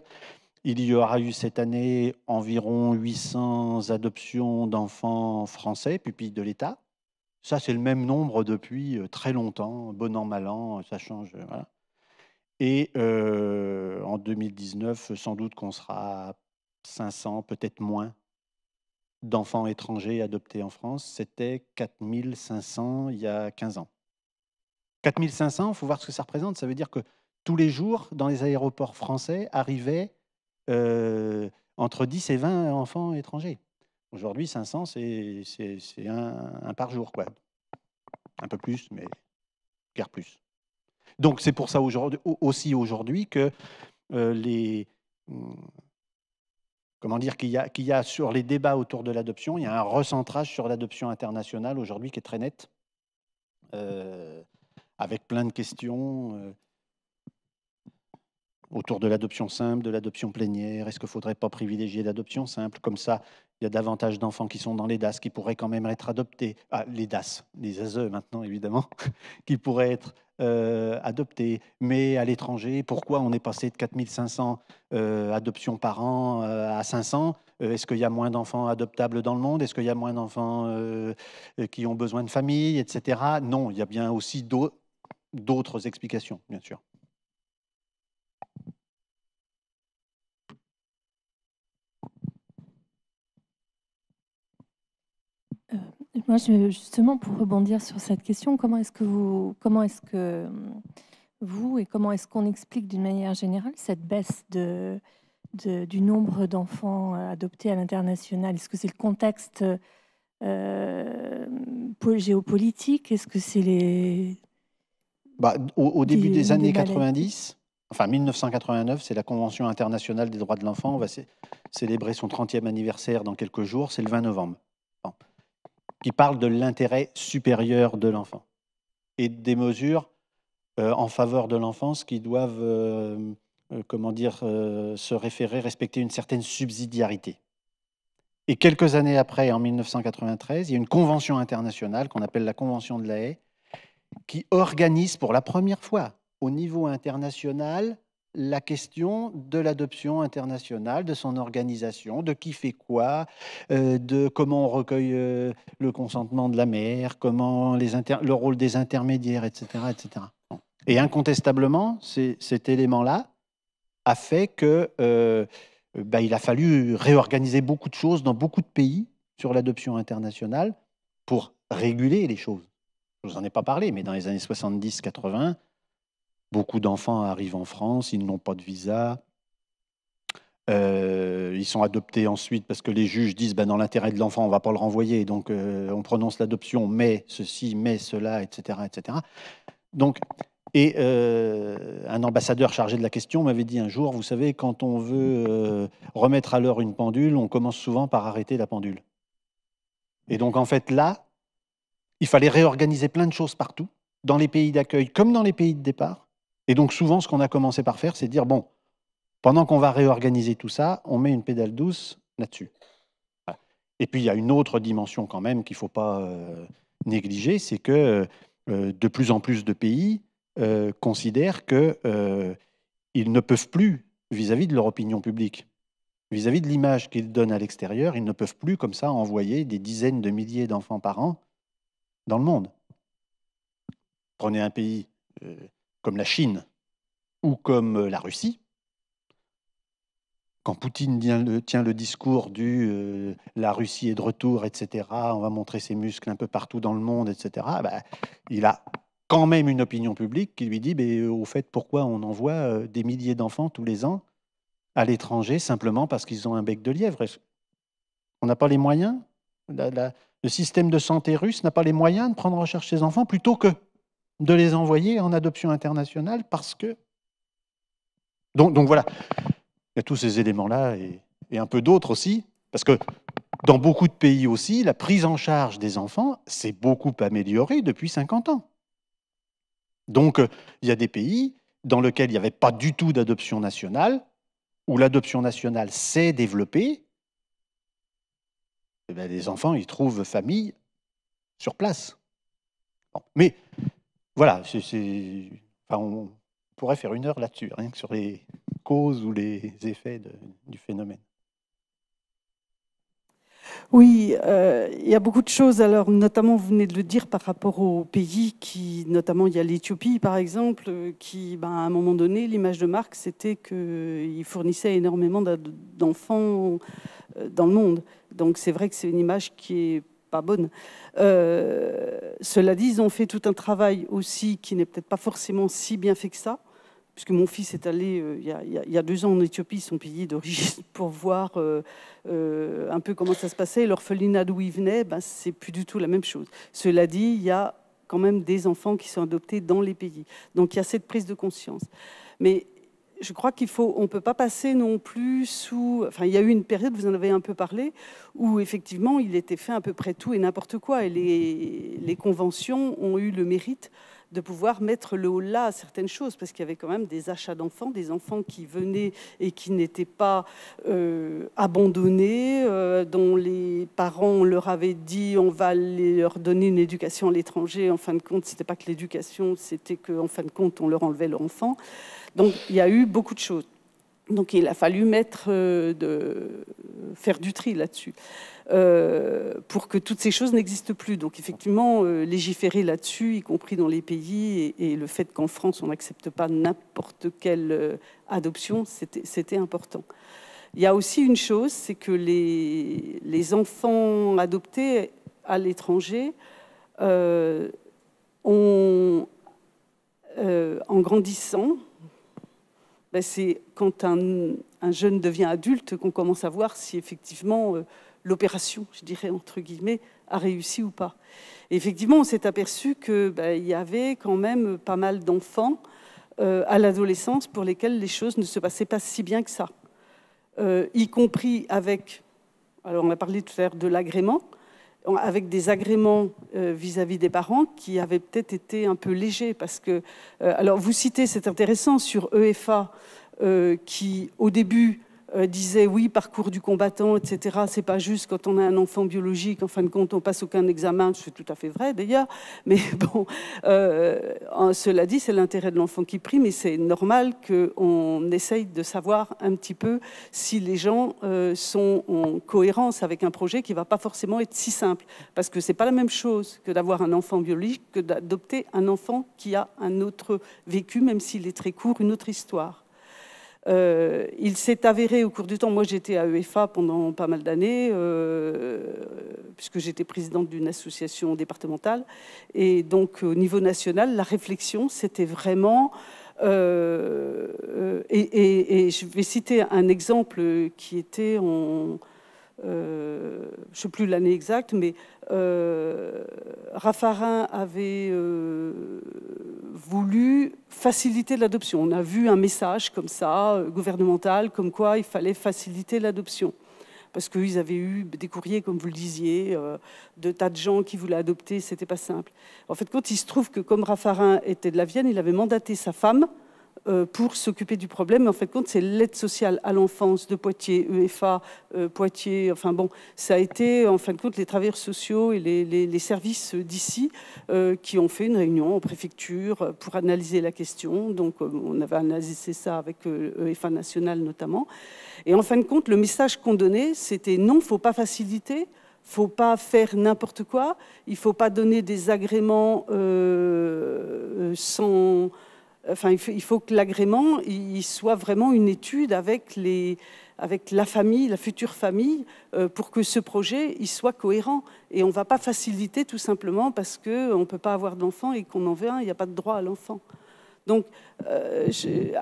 Il y aura eu cette année environ 800 adoptions d'enfants français, pupilles de l'État. Ça, c'est le même nombre depuis euh, très longtemps, bon an, mal an, ça change. Euh, et euh, en 2019, sans doute qu'on sera 500, peut-être moins, d'enfants étrangers adoptés en France. C'était 4500 il y a 15 ans. 4500, il faut voir ce que ça représente. Ça veut dire que tous les jours, dans les aéroports français, arrivaient entre 10 et 20 enfants étrangers. Aujourd'hui, 500, c'est un, par jour, quoi. Un peu plus, mais guère plus. Donc c'est pour ça aussi aujourd'hui que euh, les hmm, comment dire qu'il y, a, a sur les débats autour de l'adoption, il y a un recentrage sur l'adoption internationale aujourd'hui qui est très net, euh, avec plein de questions. Euh, autour de l'adoption simple, de l'adoption plénière. Est-ce qu'il ne faudrait pas privilégier l'adoption simple Comme ça, il y a davantage d'enfants qui sont dans les DAS qui pourraient quand même être adoptés. Ah, les DAS, les ASE maintenant, évidemment, qui pourraient être euh, adoptés. Mais à l'étranger, pourquoi on est passé de 4500 euh, adoptions par an euh, à 500 euh, Est-ce qu'il y a moins d'enfants adoptables dans le monde Est-ce qu'il y a moins d'enfants qui ont besoin de famille, etc. Non, il y a bien aussi d'autres explications, bien sûr. Moi, justement, pour rebondir sur cette question, comment est-ce que vous, et comment est-ce qu'on explique d'une manière générale cette baisse du nombre d'enfants euh, adoptés à l'international Est-ce que c'est le contexte euh, géopolitique Est-ce que c'est les... Bah, au, début des, années 90, enfin 1989, c'est la Convention internationale des droits de l'enfant. On va célébrer son 30e anniversaire dans quelques jours, c'est le 20 novembre qui parle de l'intérêt supérieur de l'enfant et des mesures euh, en faveur de l'enfance qui doivent, euh, euh, comment dire, se référer, respecter une certaine subsidiarité. Et quelques années après, en 1993, il y a une convention internationale qu'on appelle la Convention de la haie, qui organise pour la première fois au niveau international la question de l'adoption internationale, de son organisation, de qui fait quoi, euh, de comment on recueille euh, le consentement de la mère, comment le rôle des intermédiaires, etc. etc. Et incontestablement, cet élément-là a fait que euh, bah, il a fallu réorganiser beaucoup de choses dans beaucoup de pays sur l'adoption internationale pour réguler les choses. Je vous en ai pas parlé, mais dans les années 70-80, Beaucoup d'enfants arrivent en France, ils n'ont pas de visa. Euh, ils sont adoptés ensuite parce que les juges disent ben, dans l'intérêt de l'enfant, on ne va pas le renvoyer, donc euh, on prononce l'adoption, mais ceci, mais cela, etc. etc. Donc, et euh, un ambassadeur chargé de la question m'avait dit un jour Vous savez, quand on veut remettre à l'heure une pendule, on commence souvent par arrêter la pendule. Et donc, en fait, là, il fallait réorganiser plein de choses partout, dans les pays d'accueil comme dans les pays de départ, et donc souvent, ce qu'on a commencé par faire, c'est dire, bon, pendant qu'on va réorganiser tout ça, on met une pédale douce là-dessus. Et puis il y a une autre dimension quand même qu'il ne faut pas euh, négliger, c'est que euh, euh, de plus en plus de pays considèrent qu'ils ne peuvent plus, vis-à-vis de leur opinion publique, vis-à-vis -vis de l'image qu'ils donnent à l'extérieur, ils ne peuvent plus comme ça envoyer des dizaines de milliers d'enfants par an dans le monde. Prenez un pays comme la Chine ou comme euh, la Russie, quand Poutine tient le, discours du euh, la Russie est de retour, etc., on va montrer ses muscles un peu partout dans le monde, etc., bah, il a quand même une opinion publique qui lui dit, euh, au fait, pourquoi on envoie des milliers d'enfants tous les ans à l'étranger simplement parce qu'ils ont un bec de lièvre On n'a pas les moyens Le système de santé russe n'a pas les moyens de prendre en charge ses enfants plutôt que de les envoyer en adoption internationale parce que... Donc, voilà, il y a tous ces éléments-là et, un peu d'autres aussi, parce que dans beaucoup de pays aussi, la prise en charge des enfants s'est beaucoup améliorée depuis 50 ans. Donc, euh, il y a des pays dans lesquels il n'y avait pas du tout d'adoption nationale, où l'adoption nationale s'est développée. Eh ben, les enfants, ils trouvent famille sur place. Mais voilà, on pourrait faire une heure là-dessus, sur les causes ou les effets du phénomène. Oui, euh, il y a beaucoup de choses. Alors, notamment, vous venez de le dire par rapport aux pays qui, notamment, il y a l'Éthiopie, par exemple, qui, ben, à un moment donné, l'image de Marx, c'était qu'il fournissait énormément d'enfants euh, dans le monde. Donc, c'est vrai que c'est une image qui est pas bonne. Euh, cela dit, ils ont fait tout un travail aussi qui n'est peut-être pas forcément si bien fait que ça, puisque mon fils est allé euh, il, y a, deux ans en Éthiopie, son pays d'origine, pour voir euh, un peu comment ça se passait. L'orphelinat d'où il venait, ben, c'est plus du tout la même chose. Cela dit, il y a quand même des enfants qui sont adoptés dans les pays. Donc il y a cette prise de conscience. Mais je crois qu'il faut, on peut pas passer non plus sous. Enfin, il y a eu une période, vous en avez un peu parlé, où effectivement, il était fait à peu près tout et n'importe quoi. Et les, conventions ont eu le mérite de pouvoir mettre le haut là à certaines choses, parce qu'il y avait quand même des achats d'enfants, des enfants qui venaient et qui n'étaient pas euh, abandonnés, euh, dont les parents leur avaient dit on va leur donner une éducation à l'étranger. En fin de compte, ce n'était pas que l'éducation, c'était qu'en en fin de compte, on leur enlevait leur enfant. Donc il y a eu beaucoup de choses. Donc il a fallu euh, faire du tri là-dessus euh, pour que toutes ces choses n'existent plus. Donc effectivement, euh, légiférer là-dessus, y compris dans les pays, et, le fait qu'en France, on n'accepte pas n'importe quelle adoption, c'était important. Il y a aussi une chose, c'est que les, enfants adoptés à l'étranger ont, en grandissant, ben, c'est quand un, jeune devient adulte qu'on commence à voir si effectivement euh, l'opération, je dirais entre guillemets, a réussi ou pas. effectivement, on s'est aperçu qu'il ben, y avait quand même pas mal d'enfants euh, à l'adolescence pour lesquels les choses ne se passaient pas si bien que ça, euh, y compris avec, alors on a parlé tout à l'heure de l'agrément, avec des agréments euh, vis-à-vis des parents qui avaient peut-être été un peu légers parce que euh, alors vous citez c'est intéressant sur EFA euh, qui au début euh, disait oui, parcours du combattant, etc. C'est pas juste quand on a un enfant biologique, en fin de compte, on passe aucun examen. C'est tout à fait vrai d'ailleurs, mais bon, euh, cela dit, c'est l'intérêt de l'enfant qui prime et c'est normal qu'on essaye de savoir un petit peu si les gens euh, sont en cohérence avec un projet qui va pas forcément être si simple parce que c'est pas la même chose que d'avoir un enfant biologique que d'adopter un enfant qui a un autre vécu, même s'il est très court, une autre histoire. Euh, il s'est avéré au cours du temps, moi j'étais à EFA pendant pas mal d'années, euh, puisque j'étais présidente d'une association départementale, et donc au niveau national, la réflexion, c'était vraiment... Euh, et, et, je vais citer un exemple qui était en euh, je ne sais plus l'année exacte, mais euh, Raffarin avait euh, voulu faciliter l'adoption. On a vu un message comme ça, euh, gouvernemental, comme quoi il fallait faciliter l'adoption. Parce qu'ils avaient eu des courriers, comme vous le disiez, de tas de gens qui voulaient adopter, n'était pas simple. En fait, quand il se trouve que, comme Raffarin était de la Vienne, il avait mandaté sa femme euh, pour s'occuper du problème. en fin de compte, c'est l'aide sociale à l'enfance de Poitiers, EFA, euh, Poitiers. Enfin bon, ça a été en fin de compte les travailleurs sociaux et les, services d'ici euh, qui ont fait une réunion en préfecture pour analyser la question. Donc on avait analysé ça avec EFA e National notamment. Et en fin de compte, le message qu'on donnait, c'était non, faut pas faciliter faut pas faire n'importe quoi, il faut pas donner des agréments sans, Enfin, il faut, que l'agrément il soit vraiment une étude avec, les, avec la famille, la future famille, euh, pour que ce projet il soit cohérent. Et on ne va pas faciliter tout simplement parce qu'on ne peut pas avoir d'enfant et qu'on en veut un, il n'y a pas de droit à l'enfant. Donc, euh,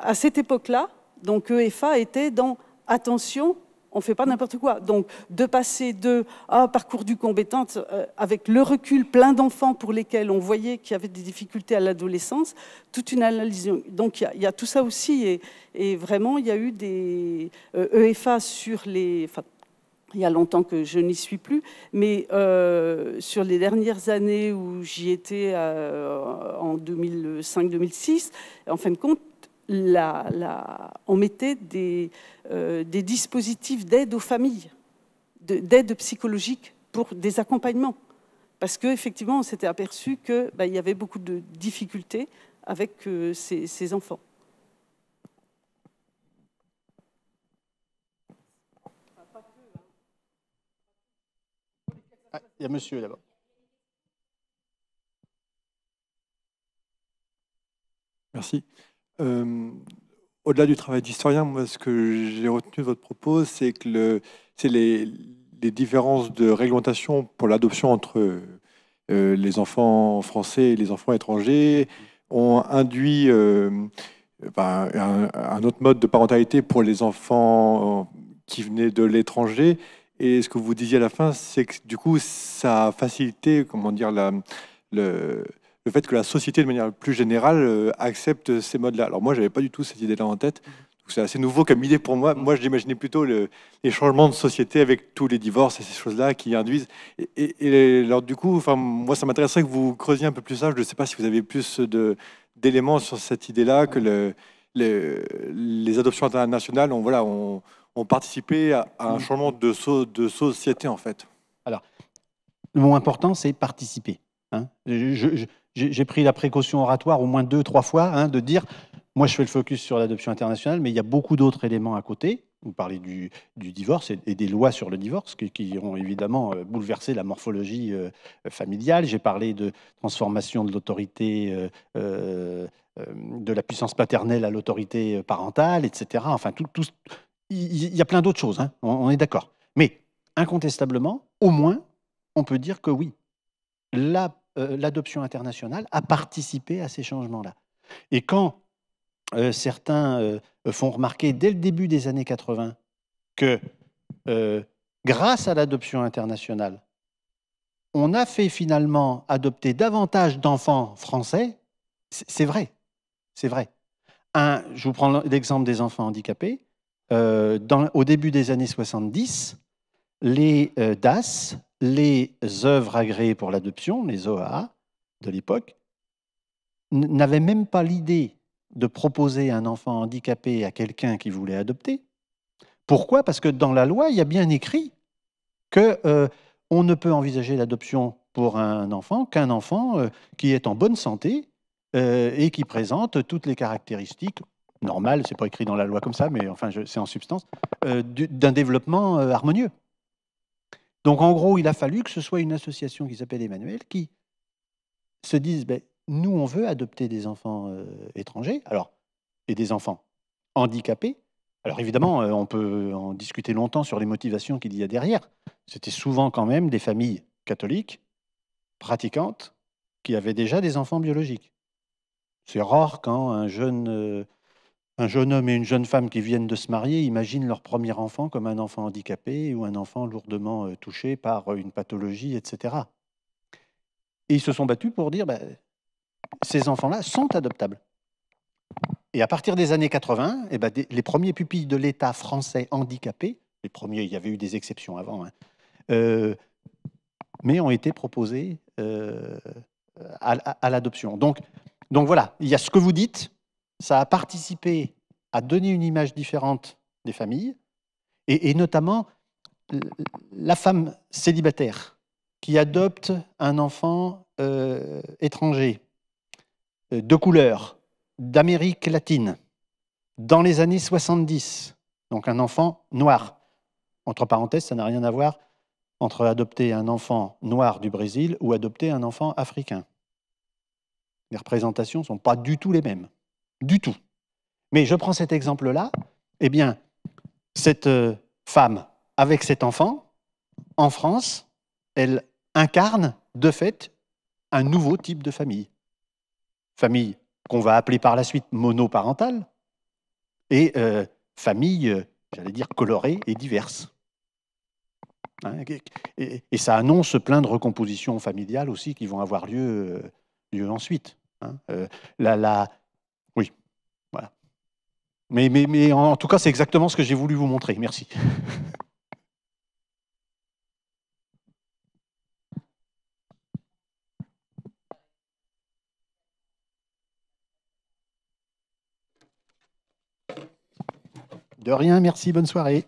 à cette époque-là, donc EFA était dans attention, on ne fait pas n'importe quoi. Donc, de passer de ah, parcours du combattant euh, avec le recul, plein d'enfants pour lesquels on voyait qu'il y avait des difficultés à l'adolescence, toute une analyse. Donc, il y, a tout ça aussi. Et, vraiment, il y a eu des EFA euh, e sur les. il y a longtemps que je n'y suis plus, mais euh, sur les dernières années où j'y étais en 2005-2006, en fin de compte, on mettait euh, des, dispositifs d'aide aux familles, d'aide psychologique pour des accompagnements. Parce qu'effectivement, on s'était aperçu qu'il bah, y avait beaucoup de difficultés avec euh, ces, enfants. Ah, il y a monsieur là-bas. Merci. Euh, au-delà du travail d'historien, moi, ce que j'ai retenu de votre propos, c'est que le, c'est les, différences de réglementation pour l'adoption entre euh, les enfants français et les enfants étrangers ont induit euh, ben, un, autre mode de parentalité pour les enfants qui venaient de l'étranger. Et ce que vous disiez à la fin, c'est que du coup, ça a facilité, comment dire, la, le, le fait que la société, de manière plus générale, euh, accepte ces modes-là. Alors moi, je n'avais pas du tout cette idée-là en tête. Mhm. C'est assez nouveau comme idée pour moi. Moi, je l'imaginais plutôt les changements de société avec tous les divorces et ces choses-là qui induisent. Et, alors, du coup, enfin, moi, ça m'intéresserait que vous creusiez un peu plus ça. Je ne sais pas si vous avez plus d'éléments sur cette idée-là que le, les adoptions internationales ont, voilà, ont, participé à, un changement de, de société, en fait. Alors, le mot important, c'est participer. Hein. je, j'ai pris la précaution oratoire au moins deux, trois fois, hein, de dire, moi je fais le focus sur l'adoption internationale, mais il y a beaucoup d'autres éléments à côté. Vous parlez du, divorce et, des lois sur le divorce qui, ont évidemment euh, bouleversé la morphologie euh, familiale. J'ai parlé de transformation de l'autorité, euh, de la puissance paternelle à l'autorité parentale, etc. Enfin, tout, tout, il y a plein d'autres choses, hein. on, on est d'accord. Mais incontestablement, au moins, on peut dire que oui, la euh, l'adoption internationale a participé à ces changements-là. Et quand euh, certains euh, font remarquer dès le début des années 80 que grâce à l'adoption internationale, on a fait finalement adopter davantage d'enfants français, c'est vrai, c'est vrai. je vous prends l'exemple des enfants handicapés. au début des années 70, les DAS, les œuvres agréées pour l'adoption, les OAA de l'époque, n'avaient même pas l'idée de proposer un enfant handicapé à quelqu'un qui voulait adopter. Pourquoi Parce que dans la loi, il y a bien écrit que euh, on ne peut envisager l'adoption pour un enfant qu'un enfant euh, qui est en bonne santé euh, et qui présente toutes les caractéristiques normales, c'est pas écrit dans la loi comme ça, mais enfin c'est en substance, d'un développement harmonieux. Donc en gros, il a fallu que ce soit une association qui s'appelle Emmanuel qui se dise, ben, nous, on veut adopter des enfants euh, étrangers, alors, et des enfants handicapés. Alors évidemment, euh, on peut en discuter longtemps sur les motivations qu'il y a derrière. C'était souvent quand même des familles catholiques, pratiquantes, qui avaient déjà des enfants biologiques. C'est rare quand un jeune euh, un jeune homme et une jeune femme qui viennent de se marier imaginent leur premier enfant comme un enfant handicapé ou un enfant lourdement euh, touché par euh, une pathologie, etc. Et ils se sont battus pour dire, bah, ces enfants-là sont adoptables. Et à partir des années 80, eh ben, les premiers pupilles de l'État français handicapés, les premiers, il y avait eu des exceptions avant, hein, euh, mais ont été proposés à, l'adoption. donc voilà, il y a ce que vous dites, ça a participé à donner une image différente des familles, et, notamment la femme célibataire qui adopte un enfant euh, étranger, euh, de couleur, d'Amérique latine, dans les années 70, donc un enfant noir. Entre parenthèses, ça n'a rien à voir entre adopter un enfant noir du Brésil ou adopter un enfant africain. Les représentations ne sont pas du tout les mêmes du tout. Mais je prends cet exemple-là, eh bien, cette euh, femme avec cet enfant, en France, elle incarne de fait un nouveau type de famille. Famille qu'on va appeler par la suite monoparentale et euh, famille, euh, j'allais dire, colorée et diverse. Hein, et, ça annonce plein de recompositions familiales aussi qui vont avoir lieu, ensuite. Hein, la, mais, mais, en tout cas, c'est exactement ce que j'ai voulu vous montrer. Merci. De rien, merci, bonne soirée.